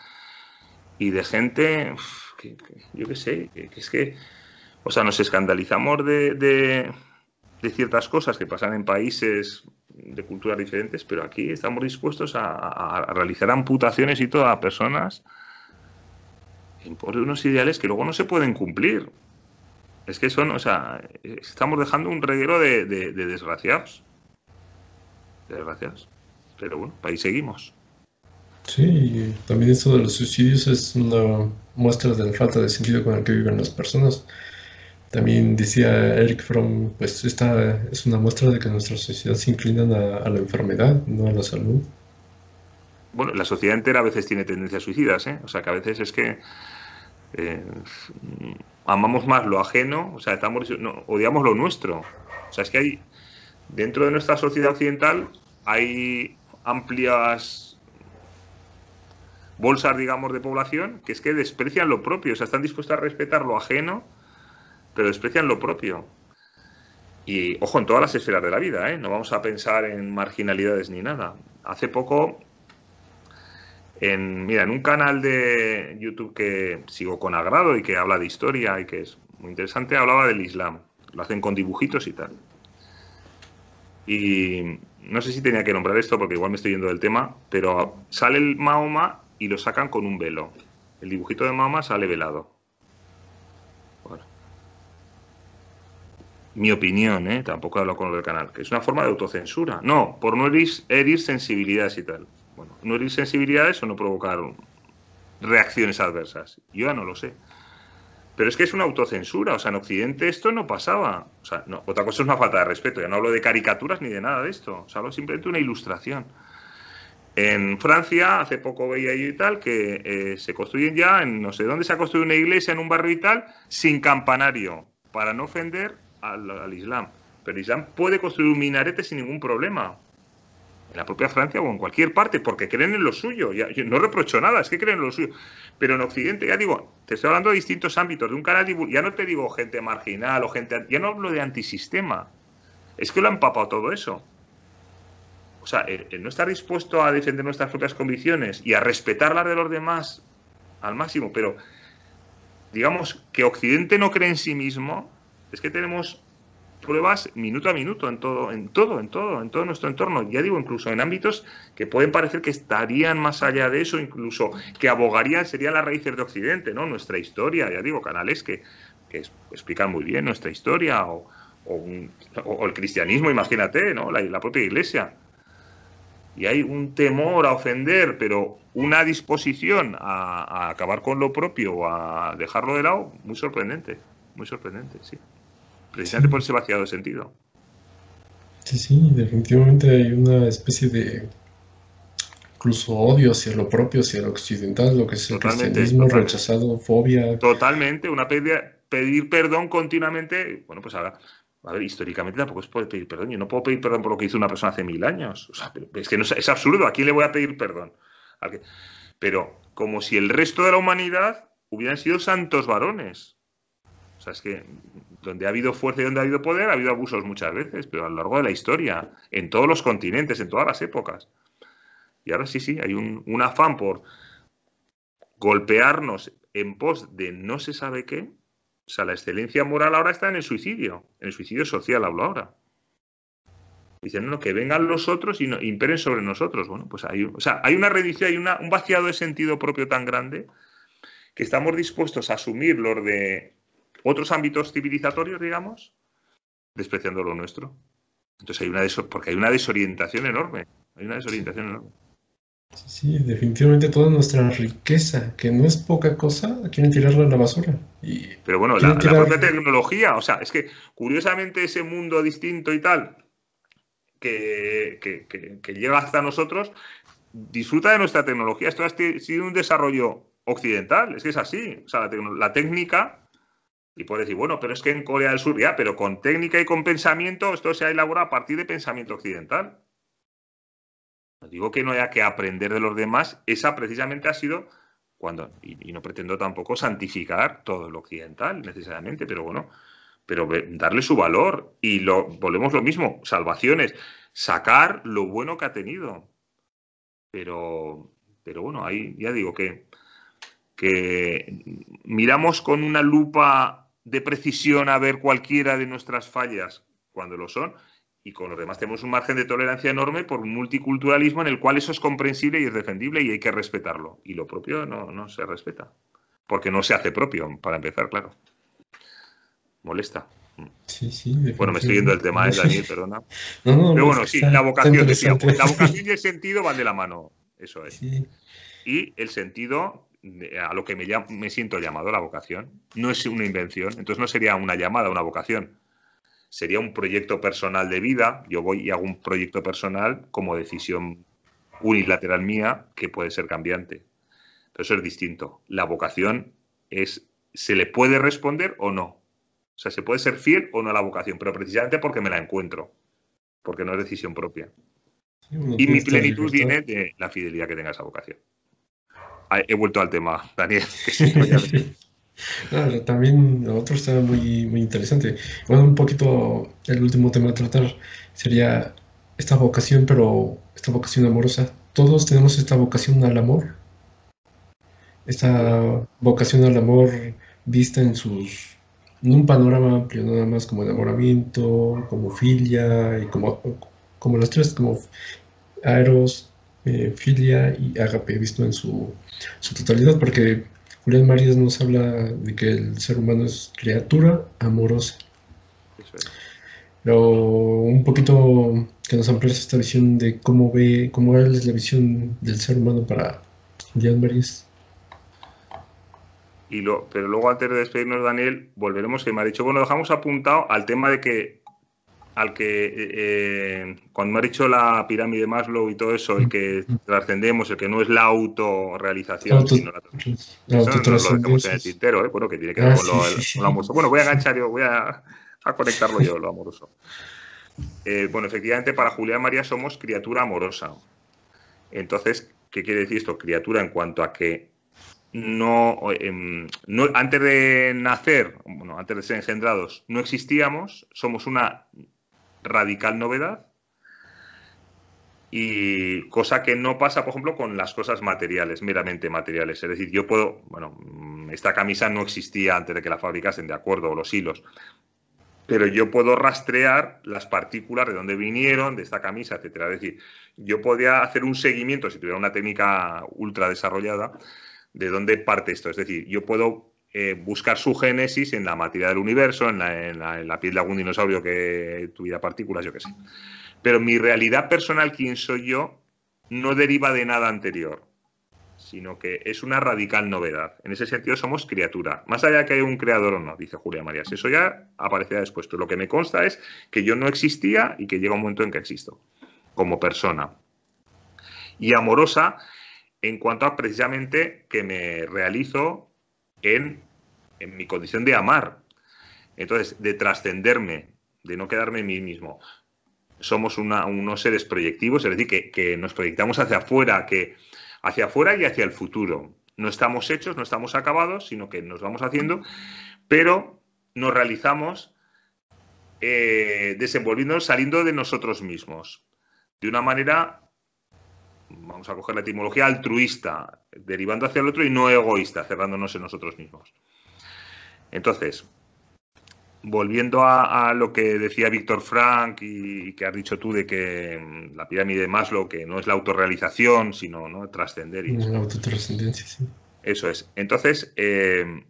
y de gente que, yo qué sé, es que, o sea, nos escandalizamos de, de, ciertas cosas que pasan en países de culturas diferentes, pero aquí estamos dispuestos a, realizar amputaciones y todo a personas por unos ideales que luego no se pueden cumplir. Es que son, o sea, estamos dejando un reguero de, desgraciados. De desgraciados. Pero bueno, ahí seguimos. Sí, también esto de los suicidios es una muestra de la falta de sentido con el que viven las personas. También decía Eric Fromm, pues esta es una muestra de que nuestras sociedades se inclinan a, la enfermedad, no a la salud. Bueno, la sociedad entera a veces tiene tendencias suicidas, ¿eh? O sea, que a veces es que eh, amamos más lo ajeno, o sea, estamos, odiamos lo nuestro. O sea, es que hay, dentro de nuestra sociedad occidental hay amplias bolsas, digamos, de población, que es que desprecian lo propio, o sea, están dispuestos a respetar lo ajeno, pero desprecian lo propio. Y ojo, en todas las esferas de la vida, ¿eh? no vamos a pensar en marginalidades ni nada. Hace poco, en, mira, en un canal de YouTube que sigo con agrado y que habla de historia y que es muy interesante, hablaba del Islam. Lo hacen con dibujitos y tal. Y no sé si tenía que nombrar esto porque igual me estoy yendo del tema, pero sale el Mahoma y lo sacan con un velo. El dibujito de mamá sale velado. Mi opinión, ¿eh? tampoco hablo con lo del canal, que es una forma de autocensura. No, por no herir, sensibilidades y tal. Bueno, no herir sensibilidades o no provocar reacciones adversas. Yo ya no lo sé. Pero es que es una autocensura. O sea, en Occidente esto no pasaba. O sea, no, otra cosa es una falta de respeto. Ya no hablo de caricaturas ni de nada de esto. O sea, hablo simplemente de una ilustración. En Francia, hace poco veía yo y tal, que eh, se construyen ya, en no sé dónde se ha construido una iglesia, en un barrio y tal, sin campanario, para no ofender al, Islam. Pero el Islam puede construir un minarete sin ningún problema, en la propia Francia o en cualquier parte, porque creen en lo suyo. Ya, no reprocho nada, es que creen en lo suyo. Pero en Occidente, ya digo, te estoy hablando de distintos ámbitos, de un canal, ya no te digo gente marginal o gente, ya no hablo de antisistema, es que lo han empapado todo eso o sea, el, no estar dispuesto a defender nuestras propias convicciones y a respetar las de los demás al máximo, pero digamos que Occidente no cree en sí mismo, es que tenemos pruebas minuto a minuto en todo, en todo, en todo, en todo nuestro entorno. Ya digo, incluso en ámbitos que pueden parecer que estarían más allá de eso, incluso que abogarían, serían las raíces de Occidente, ¿no? Nuestra historia, ya digo, canales que, explican muy bien nuestra historia, o, el cristianismo, imagínate, ¿no? la propia iglesia y hay un temor a ofender, pero una disposición a, acabar con lo propio a dejarlo de lado, muy sorprendente, muy sorprendente, sí. Precisamente por ese vaciado de sentido. Sí, sí, definitivamente hay una especie de incluso odio hacia lo propio, hacia lo occidental, lo que es el cristianismo rechazado, fobia. Totalmente, una pérdida pedir perdón continuamente, bueno, pues ahora a ver, históricamente tampoco es puede pedir perdón. Yo no puedo pedir perdón por lo que hizo una persona hace mil años. O sea, es que no, es absurdo. ¿A quién le voy a pedir perdón? pero como si el resto de la humanidad hubieran sido santos varones. O sea, es que donde ha habido fuerza y donde ha habido poder ha habido abusos muchas veces, pero a lo largo de la historia, en todos los continentes, en todas las épocas. Y ahora sí, sí, hay un afán por golpearnos en pos de no se sabe qué, o sea, la excelencia moral ahora está en el suicidio, en el suicidio social hablo ahora. Dicen, no, que vengan los otros y no, imperen sobre nosotros. Bueno, pues hay, o sea, hay una redición, hay un vaciado de sentido propio tan grande que estamos dispuestos a asumir los de otros ámbitos civilizatorios, digamos, despreciando lo nuestro. Entonces porque hay una desorientación enorme. Hay una desorientación enorme. Sí, definitivamente toda nuestra riqueza, que no es poca cosa, quieren tirarla en la basura. Pero bueno, la, la, propia tecnología, o sea, es que curiosamente ese mundo distinto y tal que, que, llega hasta nosotros disfruta de nuestra tecnología. Esto ha sido un desarrollo occidental, es que es así. O sea, la, técnica y puedes decir, bueno, pero es que en Corea del Sur ya, pero con técnica y con pensamiento, esto se ha elaborado a partir de pensamiento occidental digo que no haya que aprender de los demás, esa precisamente ha sido cuando, y, no pretendo tampoco santificar todo lo occidental necesariamente, pero bueno, pero darle su valor y lo, volvemos lo mismo, salvaciones, sacar lo bueno que ha tenido. Pero, pero bueno, ahí ya digo que, que miramos con una lupa de precisión a ver cualquiera de nuestras fallas cuando lo son y con los demás tenemos un margen de tolerancia enorme por un multiculturalismo en el cual eso es comprensible y es defendible y hay que respetarlo. Y lo propio no, se respeta, porque no se hace propio, para empezar, claro. Molesta. Sí, sí, bueno, me estoy yendo del tema, ¿eh, de Daniel, perdona. Pero bueno, sí, la vocación, la vocación y el sentido van de la mano, eso es. Y el sentido, eh, a lo que me, me siento llamado, la vocación, no es una invención, entonces no sería una llamada, una vocación sería un proyecto personal de vida. Yo voy y hago un proyecto personal como decisión unilateral mía que puede ser cambiante. Pero eso es distinto. La vocación es, ¿se le puede responder o no? O sea, se puede ser fiel o no a la vocación, pero precisamente porque me la encuentro, porque no es decisión propia. y mi plenitud viene de la fidelidad que tenga esa vocación. Ah, he vuelto al tema, Daniel. Claro, ah, también lo otro está muy, muy interesante. Bueno, un poquito el último tema a tratar sería esta vocación, pero esta vocación amorosa. Todos tenemos esta vocación al amor. Esta vocación al amor vista en sus en un panorama amplio, nada más como enamoramiento, como filia y como como las tres como Aeros, eh, Filia y Agape visto en su, su totalidad, porque Julián Marías nos habla de que el ser humano es criatura amorosa. Pero un poquito que nos amplíes esta visión de cómo ve, cómo es la visión del ser humano para Julián Marías. Y lo, pero luego antes de despedirnos, Daniel, volveremos, que me ha dicho, bueno, dejamos apuntado al tema de que al que, eh, eh, cuando me ha dicho la pirámide de Maslow y todo eso, el que trascendemos, el que no es la autorrealización, sino la, tintero, eh, bueno, que tiene que ah, ver con, lo, amoroso. Bueno, voy a enganchar yo, voy a, conectarlo yo, lo amoroso. Eh, bueno, efectivamente, para Julián María somos criatura amorosa. Entonces, ¿qué quiere decir esto? Criatura en cuanto a que no, em, no, antes de nacer, bueno, antes de ser engendrados, no existíamos, somos una radical novedad y cosa que no pasa, por ejemplo, con las cosas materiales, meramente materiales. Es decir, yo puedo, bueno, mm, esta camisa no existía antes de que la fabricasen, de acuerdo, o los hilos, pero yo puedo rastrear las partículas de dónde vinieron, de esta camisa, etcétera. Es decir, yo podría hacer un seguimiento, si tuviera una técnica ultra desarrollada, de dónde parte esto. Es decir, yo puedo eh, buscar su génesis en la materia del universo, en la, piel de algún dinosaurio que tuviera partículas, yo qué sé. Pero mi realidad personal, quién soy yo, no deriva de nada anterior, sino que es una radical novedad. En ese sentido somos criatura, más allá de que hay un creador o no, dice Julia Marías. Eso ya aparecerá después. lo que me consta es que yo no existía y que llega un momento en que existo como persona. Y amorosa en cuanto a precisamente que me realizo en en mi condición de amar. Entonces, de trascenderme, de no quedarme en mí mismo. Somos unos seres proyectivos, es decir, que, nos proyectamos hacia afuera, que hacia afuera y hacia el futuro. No estamos hechos, no estamos acabados, sino que nos vamos haciendo, pero nos realizamos eh, desenvolviéndonos, saliendo de nosotros mismos, de una manera, vamos a coger la etimología, altruista, derivando hacia el otro y no egoísta, cerrándonos en nosotros mismos. Entonces, volviendo a, lo que decía Víctor Frank y, que has dicho tú de que mm, la pirámide de Maslow, que no es la autorrealización, sino ¿no? trascender. Y eso. La autotrascendencia, sí. Eso es. Entonces, eh,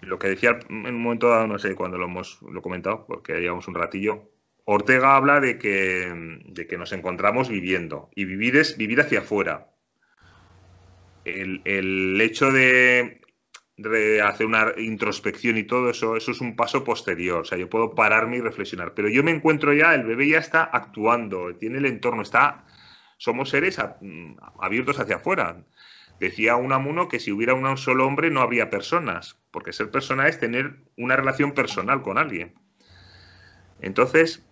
lo que decía en un momento dado, no sé cuando lo hemos lo comentado, porque llevamos un ratillo, Ortega habla de que, mm, de que, nos encontramos viviendo y vivir es vivir hacia afuera. el hecho de hacer una introspección y todo eso, eso es un paso posterior. O sea, yo puedo pararme y reflexionar. Pero yo me encuentro ya, el bebé ya está actuando, tiene el entorno, está. Somos seres mm, abiertos hacia afuera. Decía un amuno que si hubiera un solo hombre no habría personas, porque ser persona es tener una relación personal con alguien. Entonces,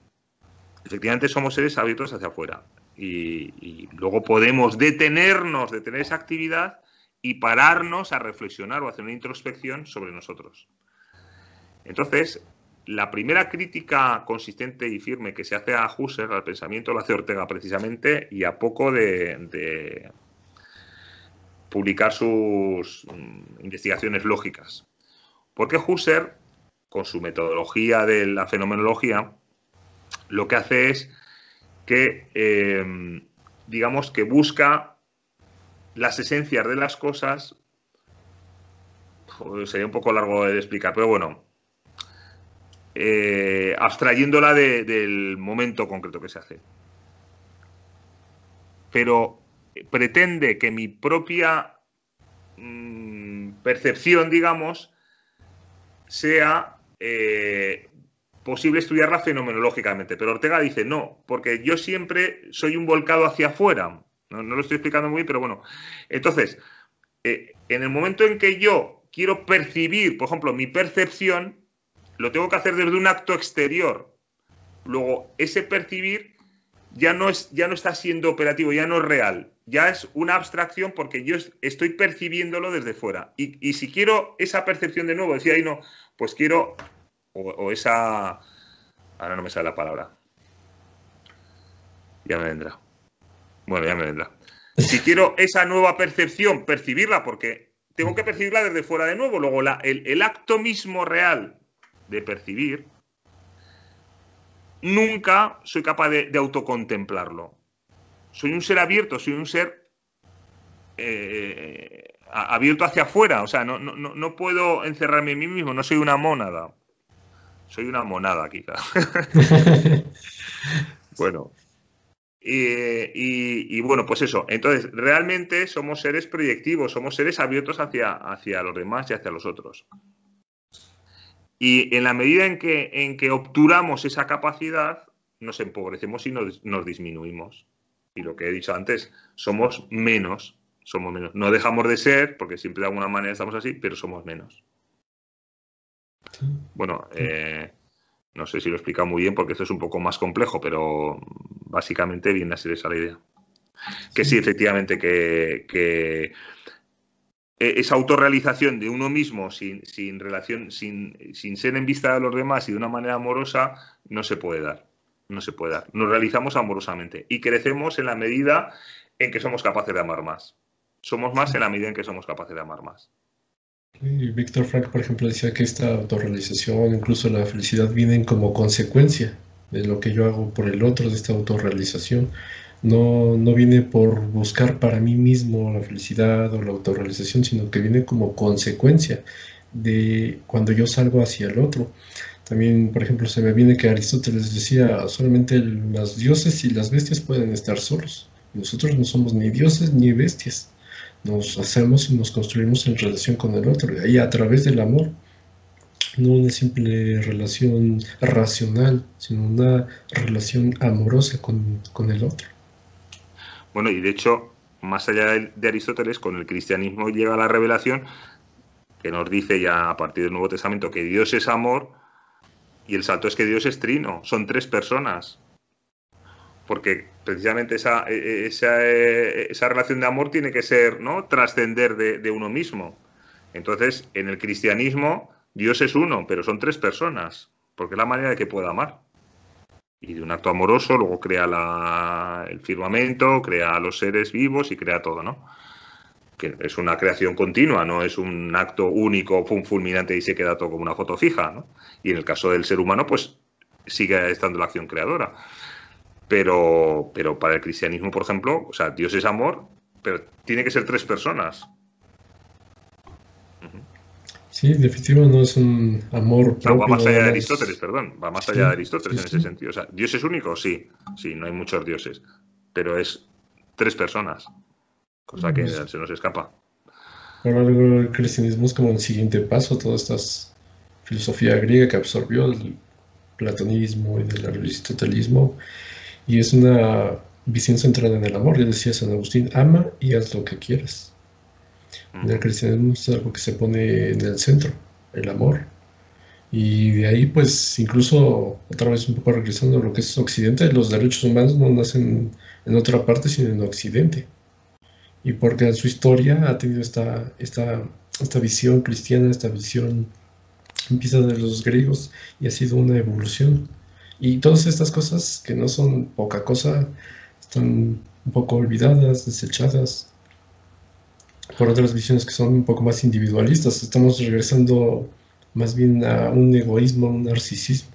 efectivamente somos seres abiertos hacia afuera. Y, y luego podemos detenernos, detener esa actividad y pararnos a reflexionar o hacer una introspección sobre nosotros. Entonces, la primera crítica consistente y firme que se hace a Husserl, al pensamiento, lo hace Ortega precisamente, y a poco de, publicar sus mm, investigaciones lógicas. Porque Husserl, con su metodología de la fenomenología, lo que hace es que, eh, digamos, que busca las esencias de las cosas, sería un poco largo de explicar, pero bueno, eh, abstrayéndola del momento concreto que se hace. Pero pretende que mi propia mm, percepción, digamos, sea eh, posible estudiarla fenomenológicamente. Pero Ortega dice no, porque yo siempre soy un volcado hacia afuera. No, lo estoy explicando muy pero bueno. Entonces, eh, en el momento en que yo quiero percibir, por ejemplo, mi percepción, lo tengo que hacer desde un acto exterior. Luego, ese percibir ya no, es, ya no está siendo operativo, ya no es real. Ya es una abstracción porque yo estoy percibiéndolo desde fuera. Y, si quiero esa percepción de nuevo, decía ahí no, pues quiero, o, o, esa, ahora no me sale la palabra, ya me vendrá. Bueno, ya me vendrá. Si quiero esa nueva percepción, percibirla, porque tengo que percibirla desde fuera de nuevo. Luego, el, acto mismo real de percibir, nunca soy capaz de, autocontemplarlo. Soy un ser abierto, soy un ser eh, abierto hacia afuera. O sea, no, no, puedo encerrarme en mí mismo, no soy una monada. Soy una monada, quizá. bueno, y, bueno, pues eso. Entonces, realmente somos seres proyectivos, somos seres abiertos hacia, hacia los demás y hacia los otros. Y en la medida en que, obturamos esa capacidad, nos empobrecemos y nos, disminuimos. Y lo que he dicho antes, somos menos, somos menos. No dejamos de ser, porque siempre de alguna manera estamos así, pero somos menos. Bueno, eh, no sé si lo he explicado muy bien porque esto es un poco más complejo, pero básicamente viene a ser esa la idea. Que sí, efectivamente, que, e-, esa autorrealización de uno mismo sin, relación, sin, ser en vista de los demás y de una manera amorosa, no se puede dar. No se puede dar. Nos realizamos amorosamente y crecemos en la medida en que somos capaces de amar más. Somos más en la medida en que somos capaces de amar más. Y Víctor Frank, por ejemplo, decía que esta autorrealización, incluso la felicidad, vienen como consecuencia de lo que yo hago por el otro, de esta autorrealización. No, viene por buscar para mí mismo la felicidad o la autorrealización, sino que viene como consecuencia de cuando yo salgo hacia el otro. También, por ejemplo, se me viene que Aristóteles decía, solamente las dioses y las bestias pueden estar solos. Nosotros no somos ni dioses ni bestias. Nos hacemos y nos construimos en relación con el otro, y ahí a través del amor no una simple relación racional, sino una relación amorosa con, el otro. Bueno, y de hecho, más allá de Aristóteles, con el cristianismo llega la revelación que nos dice ya a partir del Nuevo Testamento que Dios es amor y el salto es que Dios es trino, son tres personas. Porque precisamente esa, e, e, e, esa, relación de amor tiene que ser, ¿no? Trascender de, de uno mismo. Entonces, en el cristianismo, Dios es uno, pero son tres personas, porque es la manera de que pueda amar. Y de un acto amoroso, luego crea el firmamento, crea los seres vivos y crea todo, ¿no? Que es una creación continua, no es un acto único, fulminante y se queda todo como una foto fija, ¿no? Y en el caso del ser humano, pues sigue estando la acción creadora. Pero, pero para el cristianismo, por ejemplo, o sea, Dios es amor, pero tiene que ser tres personas. Sí, definitiva no es un amor propio. va más allá de Aristóteles, perdón, va más allá de Aristóteles en ese sentido. O sea, ¿Dios es único? Sí, sí, no hay muchos dioses, pero es tres personas, cosa que pues, se nos escapa. Por el cristianismo es como el siguiente paso, toda esta filosofía griega que absorbió el platonismo y del aristotelismo, y es una visión centrada en el amor, yo decía San Agustín, ama y haz lo que quieras. En el cristianismo es algo que se pone en el centro, el amor. Y de ahí, pues, incluso, otra vez un poco regresando a lo que es Occidente, los derechos humanos no nacen en otra parte, sino en Occidente. Y porque en su historia ha tenido esta, esta, esta visión cristiana, esta visión empieza de los griegos y ha sido una evolución. Y todas estas cosas que no son poca cosa, están un poco olvidadas, desechadas, por otras visiones que son un poco más individualistas. Estamos regresando más bien a un egoísmo, a un narcisismo,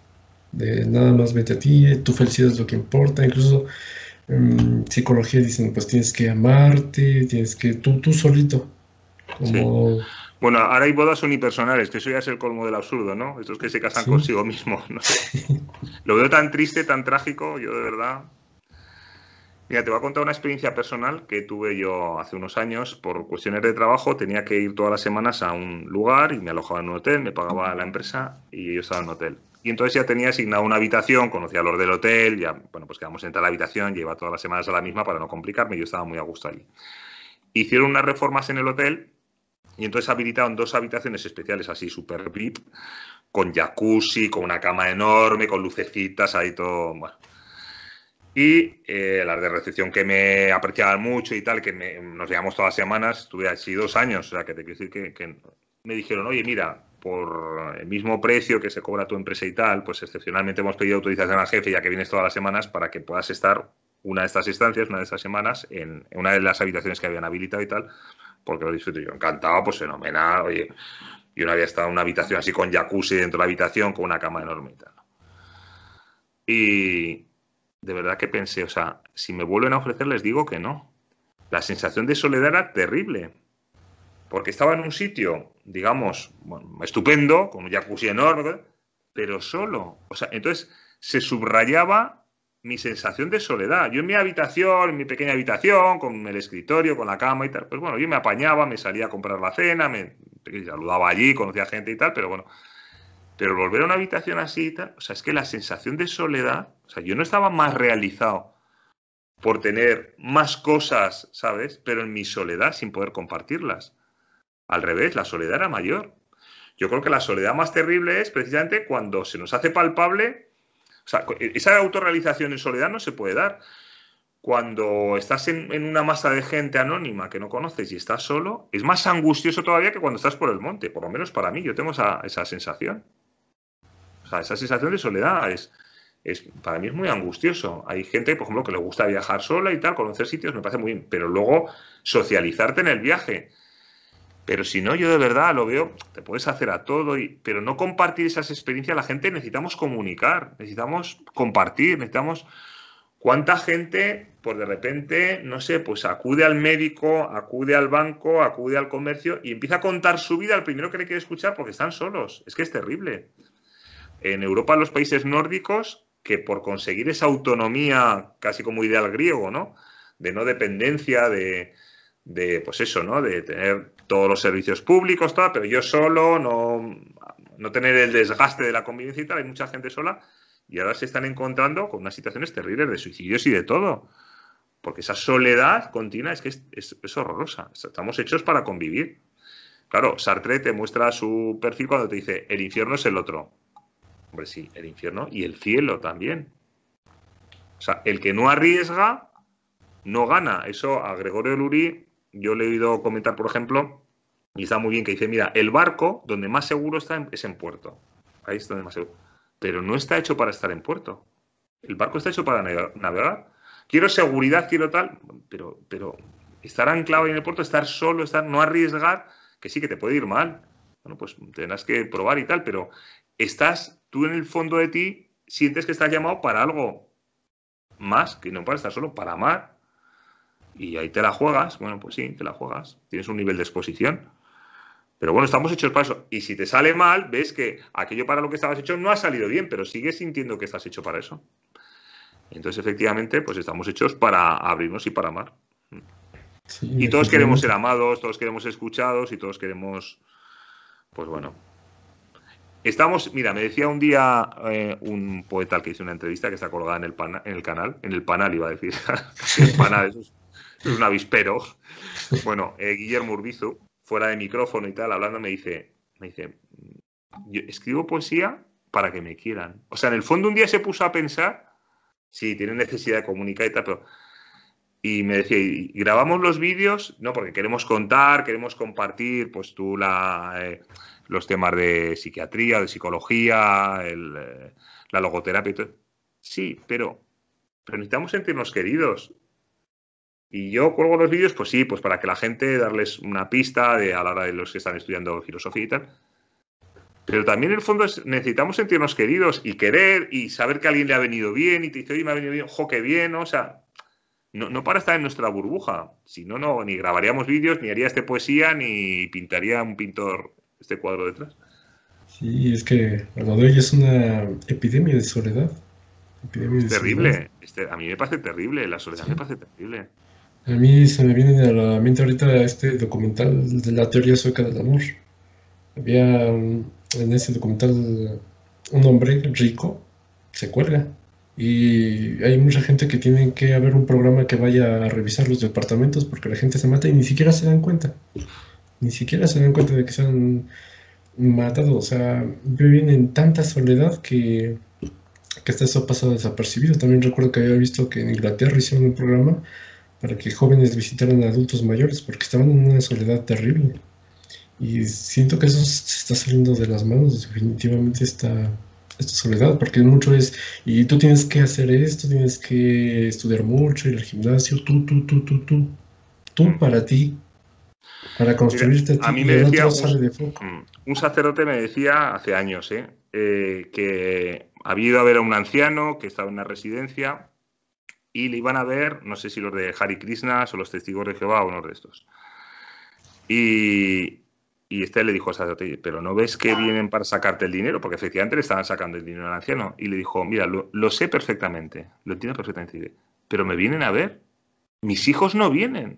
de nada más vete a ti, tu felicidad es lo que importa, incluso en em, psicología dicen, pues tienes que amarte, tienes que tú, tú solito. Como... Bueno, ahora hay bodas unipersonales, que eso ya es el colmo del absurdo, ¿no? Estos que se casan consigo mismos. Lo veo tan triste, tan trágico, yo de verdad. Mira, te voy a contar una experiencia personal que tuve yo hace unos años por cuestiones de trabajo. Tenía que ir todas las semanas a un lugar y me alojaba en un hotel, me pagaba la empresa y yo estaba en un hotel. Y entonces ya tenía asignada una habitación, conocía los del hotel, ya, bueno, pues quedamos en tal habitación, lleva todas las semanas a la misma para no complicarme, yo estaba muy a gusto allí. Hicieron unas reformas en el hotel y entonces habilitaron dos habitaciones especiales así, super VIP, con jacuzzi, con una cama enorme, con lucecitas, ahí todo, bueno, y eh, las de recepción que me apreciaban mucho y tal, que nos veíamos todas las semanas, estuve así dos años, o sea, que te quiero decir que, me dijeron, oye, mira, por el mismo precio que se cobra tu empresa y tal, pues excepcionalmente hemos pedido autorización al jefe, ya que vienes todas las semanas, para que puedas estar una de estas instancias, una de estas semanas, en una de las habitaciones que habían habilitado y tal, porque lo disfruté yo encantado, pues fenomenal, oye, yo no había estado en una habitación así con jacuzzi dentro de la habitación, con una cama enorme y tal. Y, de verdad que pensé, o sea, si me vuelven a ofrecer les digo que no. La sensación de soledad era terrible, porque estaba en un sitio, digamos, bueno, estupendo, con un jacuzzi enorme, pero solo. O sea, entonces se subrayaba mi sensación de soledad. Yo en mi habitación, en mi pequeña habitación, con el escritorio, con la cama y tal, pues bueno, yo me apañaba, me salía a comprar la cena, me saludaba allí, conocía gente y tal, pero bueno, pero volver a una habitación así o sea, es que la sensación de soledad, o sea, yo no estaba más realizado por tener más cosas, ¿sabes? Pero en mi soledad sin poder compartirlas. Al revés, la soledad era mayor. Yo creo que la soledad más terrible es precisamente cuando se nos hace palpable, o sea, esa autorrealización en soledad no se puede dar. Cuando estás en, una masa de gente anónima que no conoces y estás solo, es más angustioso todavía que cuando estás por el monte, por lo menos para mí, yo tengo esa sensación esa sensación de soledad es, para mí es muy angustioso. Hay gente, por ejemplo, que le gusta viajar sola y tal, conocer sitios, me parece muy bien, pero luego socializarte en el viaje. Pero si no, yo de verdad lo veo, te puedes hacer a todo, y, pero no compartir esas experiencias, la gente necesitamos comunicar, necesitamos compartir, necesitamos... ¿Cuánta gente, por de repente, no sé, pues acude al médico, acude al banco, acude al comercio y empieza a contar su vida al primero que le quiere escuchar porque están solos? Es que es terrible en Europa los países nórdicos que por conseguir esa autonomía casi como ideal griego, ¿no? De no dependencia, de, pues eso, ¿no? De tener todos los servicios públicos, pero yo solo, no, no tener el desgaste de la convivencia y tal, hay mucha gente sola y ahora se están encontrando con unas situaciones terribles de suicidios y de todo. Porque esa soledad continua es que es horrorosa. Estamos hechos para convivir. Claro, Sartre te muestra su perfil cuando te dice el infierno es el otro. Hombre, sí, el infierno y el cielo también. O sea, el que no arriesga no gana. Eso a Gregorio Luri yo le he oído comentar, por ejemplo, y está muy bien que dice, mira, el barco donde más seguro está es en puerto. Ahí está donde más seguro. Pero no está hecho para estar en puerto. El barco está hecho para navegar. Quiero seguridad, quiero tal, pero, pero estar anclado ahí en el puerto, estar solo, no arriesgar, que sí que te puede ir mal. Bueno, pues tendrás que probar y tal, pero estás, tú en el fondo de ti sientes que estás llamado para algo más, que no para estar solo, para amar. Y ahí te la juegas, bueno, pues sí, te la juegas, tienes un nivel de exposición. Pero bueno, estamos hechos para eso. Y si te sale mal, ves que aquello para lo que estabas hecho no ha salido bien, pero sigues sintiendo que estás hecho para eso. Entonces, efectivamente, pues estamos hechos para abrirnos y para amar. y todos queremos ser amados, todos queremos escuchados y todos queremos, pues bueno, Estamos, mira, me decía un día eh, un poeta al que hice una entrevista que está colgada en el, en el canal, en el panal iba a decir, el panal, es, un avispero. Bueno, eh, Guillermo Urbizu, fuera de micrófono y tal, hablando, me dice, me dice, yo escribo poesía para que me quieran. O sea, en el fondo un día se puso a pensar, sí, tiene necesidad de comunicar y tal, pero... Y me decía, grabamos los vídeos, ¿no? Porque queremos contar, queremos compartir, pues tú la... Eh, los temas de psiquiatría, de psicología, eh, la logoterapia. Y todo. Sí, pero, necesitamos sentirnos queridos. Y yo cuelgo los vídeos, pues sí, pues para que la gente darles una pista de, a la hora de los que están estudiando filosofía y tal. Pero también en el fondo es, necesitamos sentirnos queridos y querer y saber que a alguien le ha venido bien y te dice, oye, me ha venido bien, jo, qué bien, o sea, no, para estar en nuestra burbuja. Si no, no, ni grabaríamos vídeos, ni haría este poesía, ni pintaría un pintor este cuadro detrás. Sí, es que lo de hoy es una epidemia de soledad. es terrible. Este, a mí me parece terrible, la soledad me parece terrible. A mí se me viene a la mente ahorita este documental de la teoría sueca del amor. Había en ese documental un hombre rico se cuelga y hay mucha gente que tiene que haber un programa que vaya a revisar los departamentos porque la gente se mata y ni siquiera se dan cuenta ni siquiera se dan cuenta de que se han matado. O sea, viven en tanta soledad que, que hasta eso ha pasado desapercibido. También recuerdo que había visto que en Inglaterra hicieron un programa para que jóvenes visitaran a adultos mayores porque estaban en una soledad terrible. Y siento que eso se está saliendo de las manos, definitivamente está esta soledad, porque mucho es, y tú tienes que hacer esto, tienes que estudiar mucho, ir al gimnasio, tú, tú, tú, tú, tú, tú para ti, para construirte a un, sacerdote me decía hace años ¿eh? Eh, que había ido a ver a un anciano que estaba en una residencia y le iban a ver, no sé si los de Hari Krishna o los testigos de Jehová o unos de estos. Y, este le dijo al sacerdote, pero ¿no ves que vienen para sacarte el dinero? Porque efectivamente le estaban sacando el dinero al anciano. Y le dijo, mira, lo, lo sé perfectamente, lo entiendo perfectamente, pero me vienen a ver. Mis hijos no vienen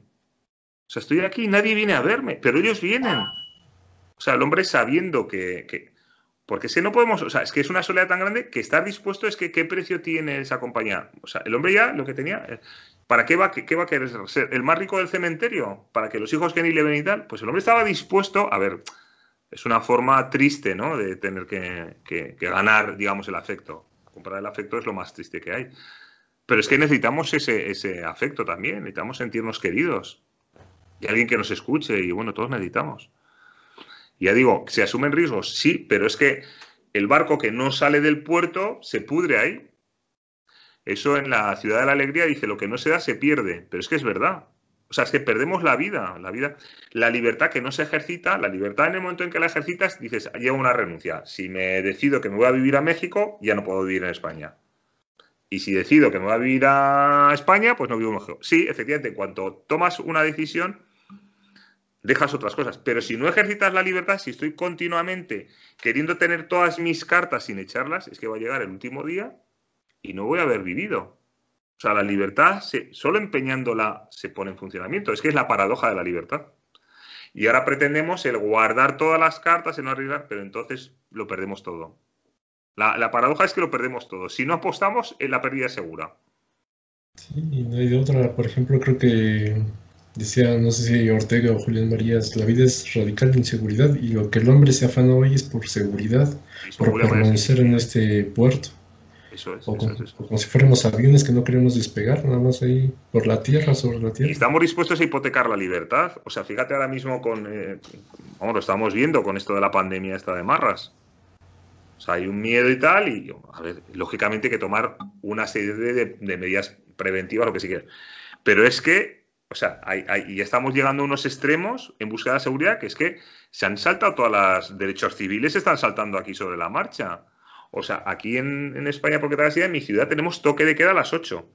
sea, estoy aquí, nadie viene a verme, pero ellos vienen. O sea, el hombre sabiendo que, Porque si no podemos, o sea, es que es una soledad tan grande que estar dispuesto es que qué precio tiene esa compañía. O sea, el hombre ya lo que tenía, eh, ¿para qué va, qué, va a querer ser? ¿El más rico del cementerio? ¿Para que los hijos que ni le ven y tal? Pues el hombre estaba dispuesto, a ver, es una forma triste, ¿no? De tener que, ganar, digamos, el afecto. Comprar el afecto es lo más triste que hay. Pero es que necesitamos ese, ese afecto también, necesitamos sentirnos queridos y alguien que nos escuche y bueno, todos necesitamos. Ya digo, se asumen riesgos, sí, pero es que el barco que no sale del puerto se pudre ahí. Eso en la ciudad de la alegría dice, lo que no se da se pierde, pero es que es verdad. O sea, es que perdemos la vida, la vida, la libertad que no se ejercita, la libertad en el momento en que la ejercitas, dices, llevo una renuncia. Si me decido que me voy a vivir a México, ya no puedo vivir en España. Y si decido que me voy a vivir a España, pues no vivo en México. Sí, efectivamente, en cuanto tomas una decisión, dejas otras cosas. Pero si no ejercitas la libertad, si estoy continuamente queriendo tener todas mis cartas sin echarlas, es que va a llegar el último día y no voy a haber vivido. O sea, la libertad, solo empeñándola se pone en funcionamiento. Es que es la paradoja de la libertad. Y ahora pretendemos el guardar todas las cartas, en no arriesgar, pero entonces lo perdemos todo. La, la, paradoja es que lo perdemos todo. Si no apostamos, la pérdida es segura. Sí, y no hay de otra. Por ejemplo, creo que Decía, no sé si Ortega o Julián Marías, la vida es radical de inseguridad y lo que el hombre se afana hoy es por seguridad, por permanecer en este puerto. Eso es, o como, si fuéramos aviones que no queremos despegar, nada más ahí por la tierra, sobre la tierra. Y estamos dispuestos a hipotecar la libertad. O sea, fíjate ahora mismo con, eh, vamos, lo estamos viendo con esto de la pandemia esta de Marras. O sea, hay un miedo y tal, y a ver, lógicamente hay que tomar una serie de, medidas preventivas, lo que sí Pero es que o sea, hay, y estamos llegando a unos extremos en búsqueda de seguridad que es que se han saltado todas las derechos civiles, se están saltando aquí sobre la marcha. O sea, aquí en, España, porque tal en mi ciudad tenemos toque de queda a las 8.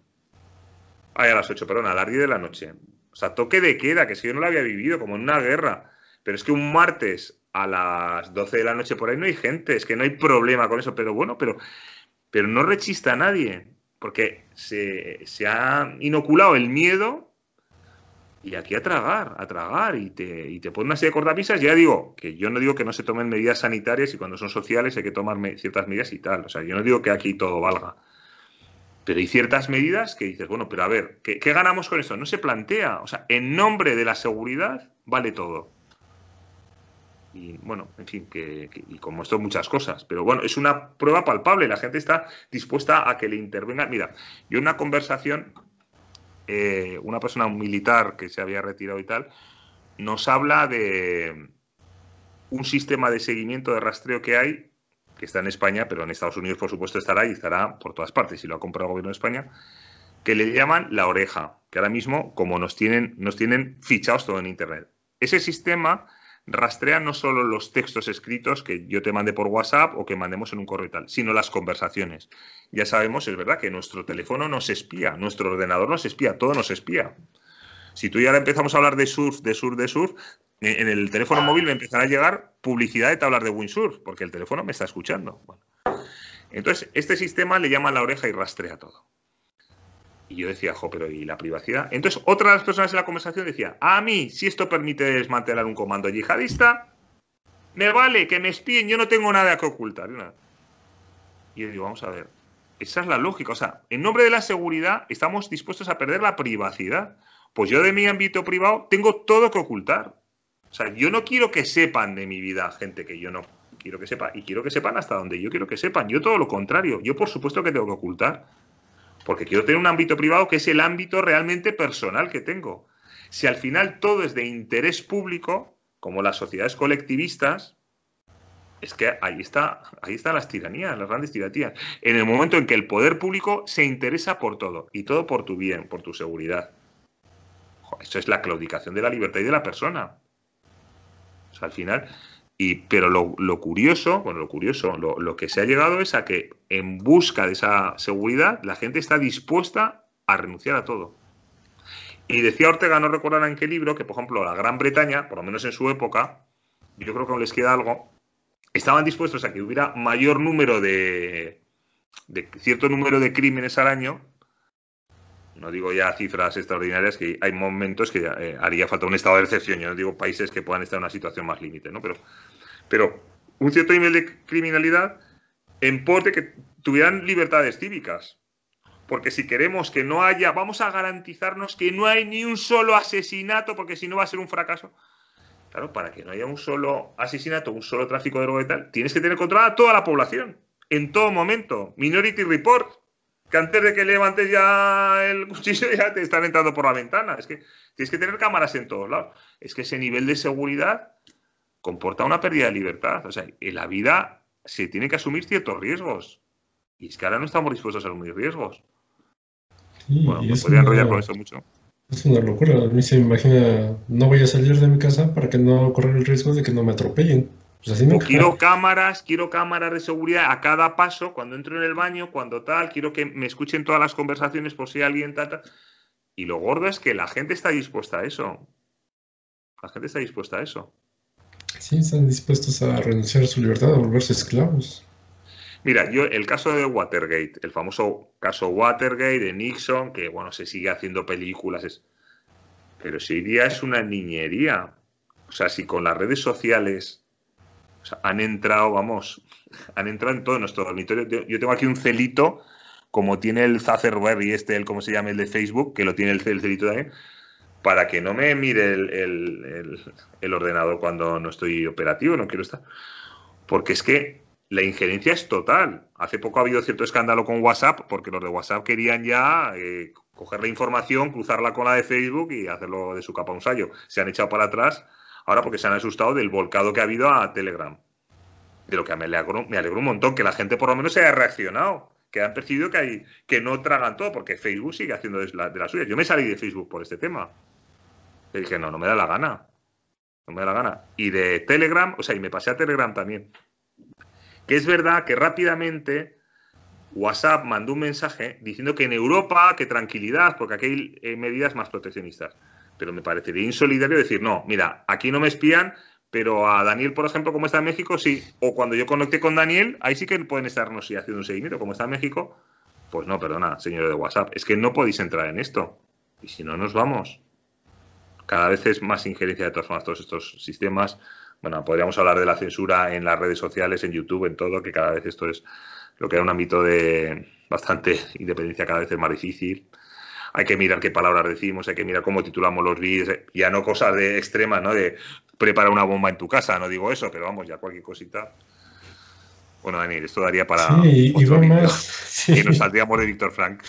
a las 8, perdón, a las 10 de la noche. O sea, toque de queda, que si yo no lo había vivido, como en una guerra. Pero es que un martes a las 12 de la noche por ahí no hay gente, es que no hay problema con eso. Pero bueno, pero, pero no rechista a nadie, porque se, se ha inoculado el miedo y aquí a tragar, a tragar, y te, y te ponen una serie de cortapisas. Ya digo que yo no digo que no se tomen medidas sanitarias y cuando son sociales hay que tomar ciertas medidas y tal. O sea, yo no digo que aquí todo valga. Pero hay ciertas medidas que dices, bueno, pero a ver, ¿qué, ganamos con esto? No se plantea. O sea, en nombre de la seguridad vale todo. Y bueno, en fin, que, y como esto muchas cosas. Pero bueno, es una prueba palpable. La gente está dispuesta a que le intervenga Mira, yo una conversación eh, una persona, militar que se había retirado y tal, nos habla de un sistema de seguimiento de rastreo que hay, que está en España, pero en Estados Unidos, por supuesto, estará y estará por todas partes, si lo ha comprado el gobierno de España, que le llaman la oreja, que ahora mismo, como nos tienen, nos tienen fichados todo en Internet. Ese sistema rastrea no solo los textos escritos que yo te mande por WhatsApp o que mandemos en un correo y tal, sino las conversaciones. Ya sabemos, es verdad, que nuestro teléfono nos espía, nuestro ordenador nos espía, todo nos espía. Si tú y ahora empezamos a hablar de surf, de surf, de surf, eh, en el teléfono móvil me empezará a llegar publicidad de tablas de windsurf, porque el teléfono me está escuchando. Entonces, este sistema le llama a la oreja y rastrea todo. Y yo decía, jo, pero ¿y la privacidad? Entonces, otra de las personas en la conversación decía, a mí, si esto permite desmantelar un comando yihadista, me vale que me espíen, yo no tengo nada que ocultar. Y yo digo, vamos a ver, esa es la lógica. O sea, en nombre de la seguridad estamos dispuestos a perder la privacidad. Pues yo de mi ámbito privado tengo todo que ocultar. O sea, yo no quiero que sepan de mi vida gente que yo no quiero que sepa. Y quiero que sepan hasta donde yo quiero que sepan. Yo todo lo contrario. Yo por supuesto que tengo que ocultar porque quiero tener un ámbito privado que es el ámbito realmente personal que tengo. Si al final todo es de interés público, como las sociedades colectivistas, es que ahí, está, ahí están las tiranías, las grandes tiranías. En el momento en que el poder público se interesa por todo, y todo por tu bien, por tu seguridad. Eso es la claudicación de la libertad y de la persona. O sea, al final, pero lo, curioso, bueno, lo curioso, lo, que se ha llegado es a que en busca de esa seguridad la gente está dispuesta a renunciar a todo. Y decía Ortega, no recordarán en qué libro, que por ejemplo la Gran Bretaña, por lo menos en su época, yo creo que aún les queda algo, estaban dispuestos a que hubiera mayor número de, de cierto número de crímenes al año no digo ya cifras extraordinarias, que hay momentos que eh, haría falta un estado de excepción, yo no digo países que puedan estar en una situación más límite, ¿no? Pero, pero un cierto nivel de criminalidad en porte que tuvieran libertades cívicas. Porque si queremos que no haya, vamos a garantizarnos que no hay ni un solo asesinato, porque si no va a ser un fracaso. Claro, para que no haya un solo asesinato, un solo tráfico de droga y tal, tienes que tener controlada a toda la población, en todo momento. Minority Report, que antes de que levantes ya el cuchillo ya te están entrando por la ventana. Es que tienes que tener cámaras en todos lados. Es que ese nivel de seguridad comporta una pérdida de libertad. O sea, en la vida se tiene que asumir ciertos riesgos. Y es que ahora no estamos dispuestos a asumir riesgos. bueno, me podría enrollar con eso mucho. Es una locura. A mí se me imagina, no voy a salir de mi casa para que no correr el riesgo de que no me atropellen. Pues quiero cámaras, quiero cámaras de seguridad a cada paso, cuando entro en el baño, cuando tal, quiero que me escuchen todas las conversaciones por si alguien tal. Y lo gordo es que la gente está dispuesta a eso. La gente está dispuesta a eso. Sí, están dispuestos a renunciar a su libertad, a volverse esclavos. Mira, yo el caso de Watergate, el famoso caso Watergate de Nixon, que bueno, se sigue haciendo películas. Es... Pero día es una niñería. O sea, si con las redes sociales han entrado, vamos, han entrado en todo nuestro dormitorio. Yo tengo aquí un celito, como tiene el y este, el, ¿cómo se llama? El de Facebook, que lo tiene el, celito también, para que no me mire el, el, el ordenador cuando no estoy operativo, no quiero estar. Porque es que la injerencia es total. Hace poco ha habido cierto escándalo con WhatsApp, porque los de WhatsApp querían ya eh, coger la información, cruzarla con la de Facebook y hacerlo de su capa un sallo. Se han echado para atrás ahora porque se han asustado del volcado que ha habido a Telegram. De lo que me alegro, me alegro un montón, que la gente por lo menos se haya reaccionado, que han percibido que, hay, que no tragan todo, porque Facebook sigue haciendo de la, de suya. Yo me salí de Facebook por este tema. Le dije, no, no me da la gana. No me da la gana. Y de Telegram, o sea, y me pasé a Telegram también. Que es verdad que rápidamente WhatsApp mandó un mensaje diciendo que en Europa, que tranquilidad, porque aquí hay eh, medidas más proteccionistas pero me parecería insolidario decir, no, mira, aquí no me espían, pero a Daniel, por ejemplo, como está en México, sí. O cuando yo conecté con Daniel, ahí sí que pueden estarnos y haciendo un seguimiento. Como está en México, pues no, perdona, señor de WhatsApp, es que no podéis entrar en esto. Y si no, nos vamos. Cada vez es más injerencia de todas formas todos estos sistemas. Bueno, podríamos hablar de la censura en las redes sociales, en YouTube, en todo, que cada vez esto es lo que era un ámbito de bastante independencia, cada vez es más difícil hay que mirar qué palabras decimos, hay que mirar cómo titulamos los vídeos, eh, ya no cosas de extrema, ¿no? De prepara una bomba en tu casa, no digo eso, pero vamos, ya cualquier cosita. Bueno, Daniel, esto daría para sí, otro Y nos saldríamos de Víctor Frank.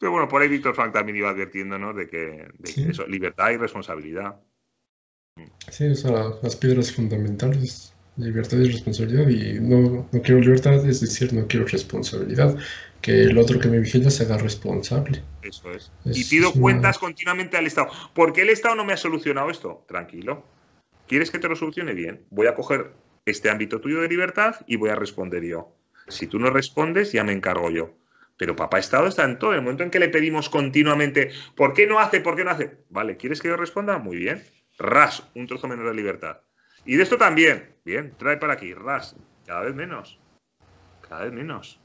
Pero bueno, por ahí Víctor Frank también iba advirtiendo, de que, de que eso, libertad y responsabilidad. Sí, o sea, las piedras fundamentales libertad y responsabilidad y no, no quiero libertad, es decir, no quiero responsabilidad que el otro que me vigila se haga responsable. Eso es. y pido cuentas continuamente al Estado. ¿Por qué el Estado no me ha solucionado esto? Tranquilo. ¿Quieres que te lo solucione bien? Voy a coger este ámbito tuyo de libertad y voy a responder yo. Si tú no respondes, ya me encargo yo. Pero papá Estado está en todo. El momento en que le pedimos continuamente, ¿por qué no hace? ¿Por qué no hace? Vale, ¿quieres que yo responda? Muy bien. Ras, un trozo menos de libertad. Y de esto también. Bien, trae para aquí. Ras, cada vez menos. Cada vez menos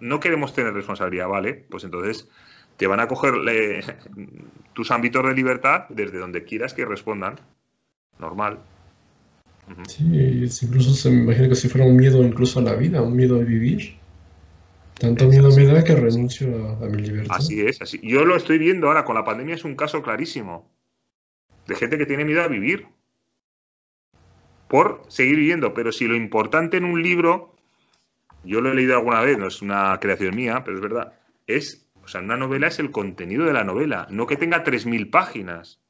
no queremos tener responsabilidad, ¿vale? Pues entonces te van a coger tus ámbitos de libertad desde donde quieras que respondan. Normal. Sí, incluso se me imagina que si fuera un miedo incluso a la vida, un miedo a vivir. Tanto miedo a mi vida que renuncio a, a, mi libertad. Así es, así. Yo lo estoy viendo ahora, con la pandemia es un caso clarísimo. De gente que tiene miedo a vivir. Por seguir viviendo. Pero si lo importante en un libro yo lo he leído alguna vez, no es una creación mía, pero es verdad, es, o sea, una novela es el contenido de la novela, no que tenga 3.000 páginas.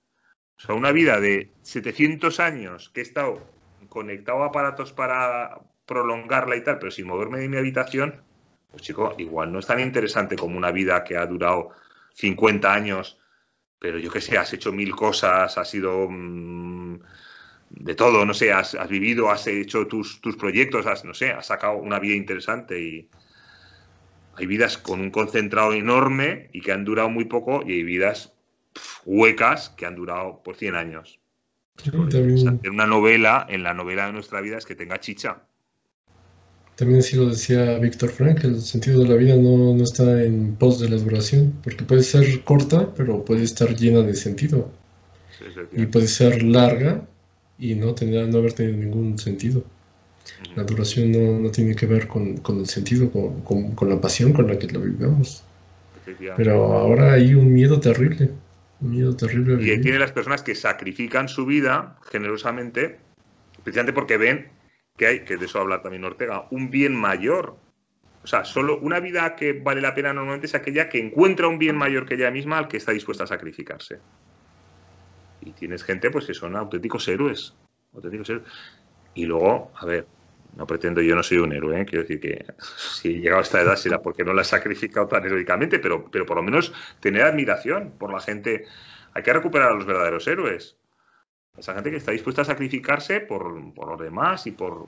O sea, una vida de 700 años que he estado conectado a aparatos para prolongarla y tal, pero sin moverme de mi habitación, pues chico, igual no es tan interesante como una vida que ha durado 50 años, pero yo qué sé, has hecho mil cosas, has sido... Mm, de todo, no sé, has, vivido, has hecho tus, proyectos, has, no sé, has sacado una vida interesante y hay vidas con un concentrado enorme y que han durado muy poco y hay vidas huecas que han durado por pues, 100 años. en una novela, en la novela de nuestra vida es que tenga chicha. También sí lo decía Víctor Frank, el sentido de la vida no, está en pos de la duración, porque puede ser corta, pero puede estar llena de sentido. y puede ser larga, y no tendría no haber tenido ningún sentido. La duración no, tiene que ver con, el sentido, con, la pasión con la que lo vivimos. Pero ahora hay un miedo terrible. Un miedo terrible. Y tiene las personas que sacrifican su vida generosamente, especialmente porque ven que hay, que de eso habla también Ortega, un bien mayor. O sea, solo una vida que vale la pena normalmente es aquella que encuentra un bien mayor que ella misma al que está dispuesta a sacrificarse y tienes gente pues que son auténticos héroes, auténticos héroes. Y luego, a ver, no pretendo, yo no soy un héroe, ¿eh? quiero decir que si he llegado a esta edad será porque no la he sacrificado tan heroicamente, pero, pero por lo menos tener admiración por la gente. Hay que recuperar a los verdaderos héroes. Esa gente que está dispuesta a sacrificarse por, por los demás y por...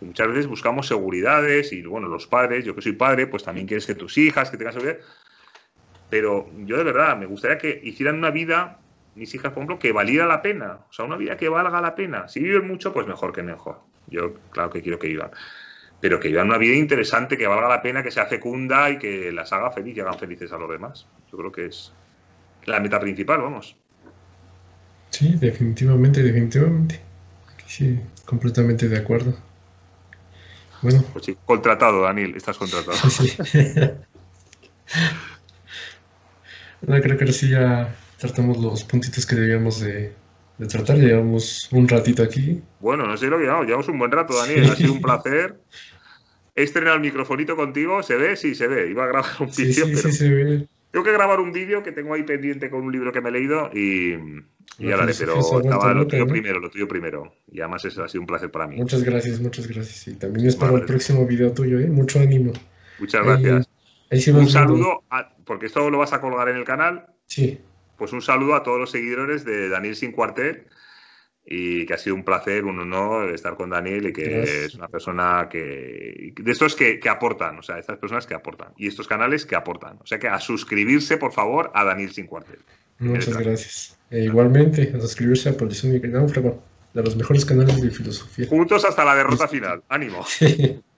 muchas veces buscamos seguridades y, bueno, los padres, yo que soy padre, pues también quieres que tus hijas, que tengan seguridad. Pero yo de verdad me gustaría que hicieran una vida mis hijas, por ejemplo, que valida la pena. O sea, una vida que valga la pena. Si viven mucho, pues mejor que mejor. Yo, claro que quiero que vivan. Pero que vivan una vida interesante, que valga la pena, que sea fecunda y que las haga feliz y hagan felices a los demás. Yo creo que es la meta principal, vamos. Sí, definitivamente, definitivamente. Sí, completamente de acuerdo. Bueno. Pues sí, contratado, Daniel, estás contratado. Sí, sí. no, creo que ahora sí ya tratamos los puntitos que debíamos de, tratar. Llevamos un ratito aquí. Bueno, no sé lo que llevamos. Llevamos un buen rato, Daniel. Ha sido un placer. He estrenado el microfonito contigo. ¿Se ve? Sí, se ve. Iba a grabar un vídeo. Sí, sí, sí, se ve. Tengo que grabar un vídeo que tengo ahí pendiente con un libro que me he leído y, y ya lo pero estaba lo tuyo primero, lo tuyo primero. Y además eso ha sido un placer para mí. Muchas gracias, muchas gracias. Y también espero para el próximo vídeo tuyo, ¿eh? Mucho ánimo. Muchas gracias. un saludo, porque esto lo vas a colgar en el canal. Sí pues un saludo a todos los seguidores de Daniel Sin Cuartel y que ha sido un placer, un honor estar con Daniel y que es, una persona que de estos que, que, aportan, o sea, estas personas que aportan y estos canales que aportan. O sea que a suscribirse, por favor, a Daniel Sin Cuartel. Muchas gracias. E igualmente, a suscribirse a Producción Náufrago, de los mejores canales de filosofía. Juntos hasta la derrota final. Ánimo.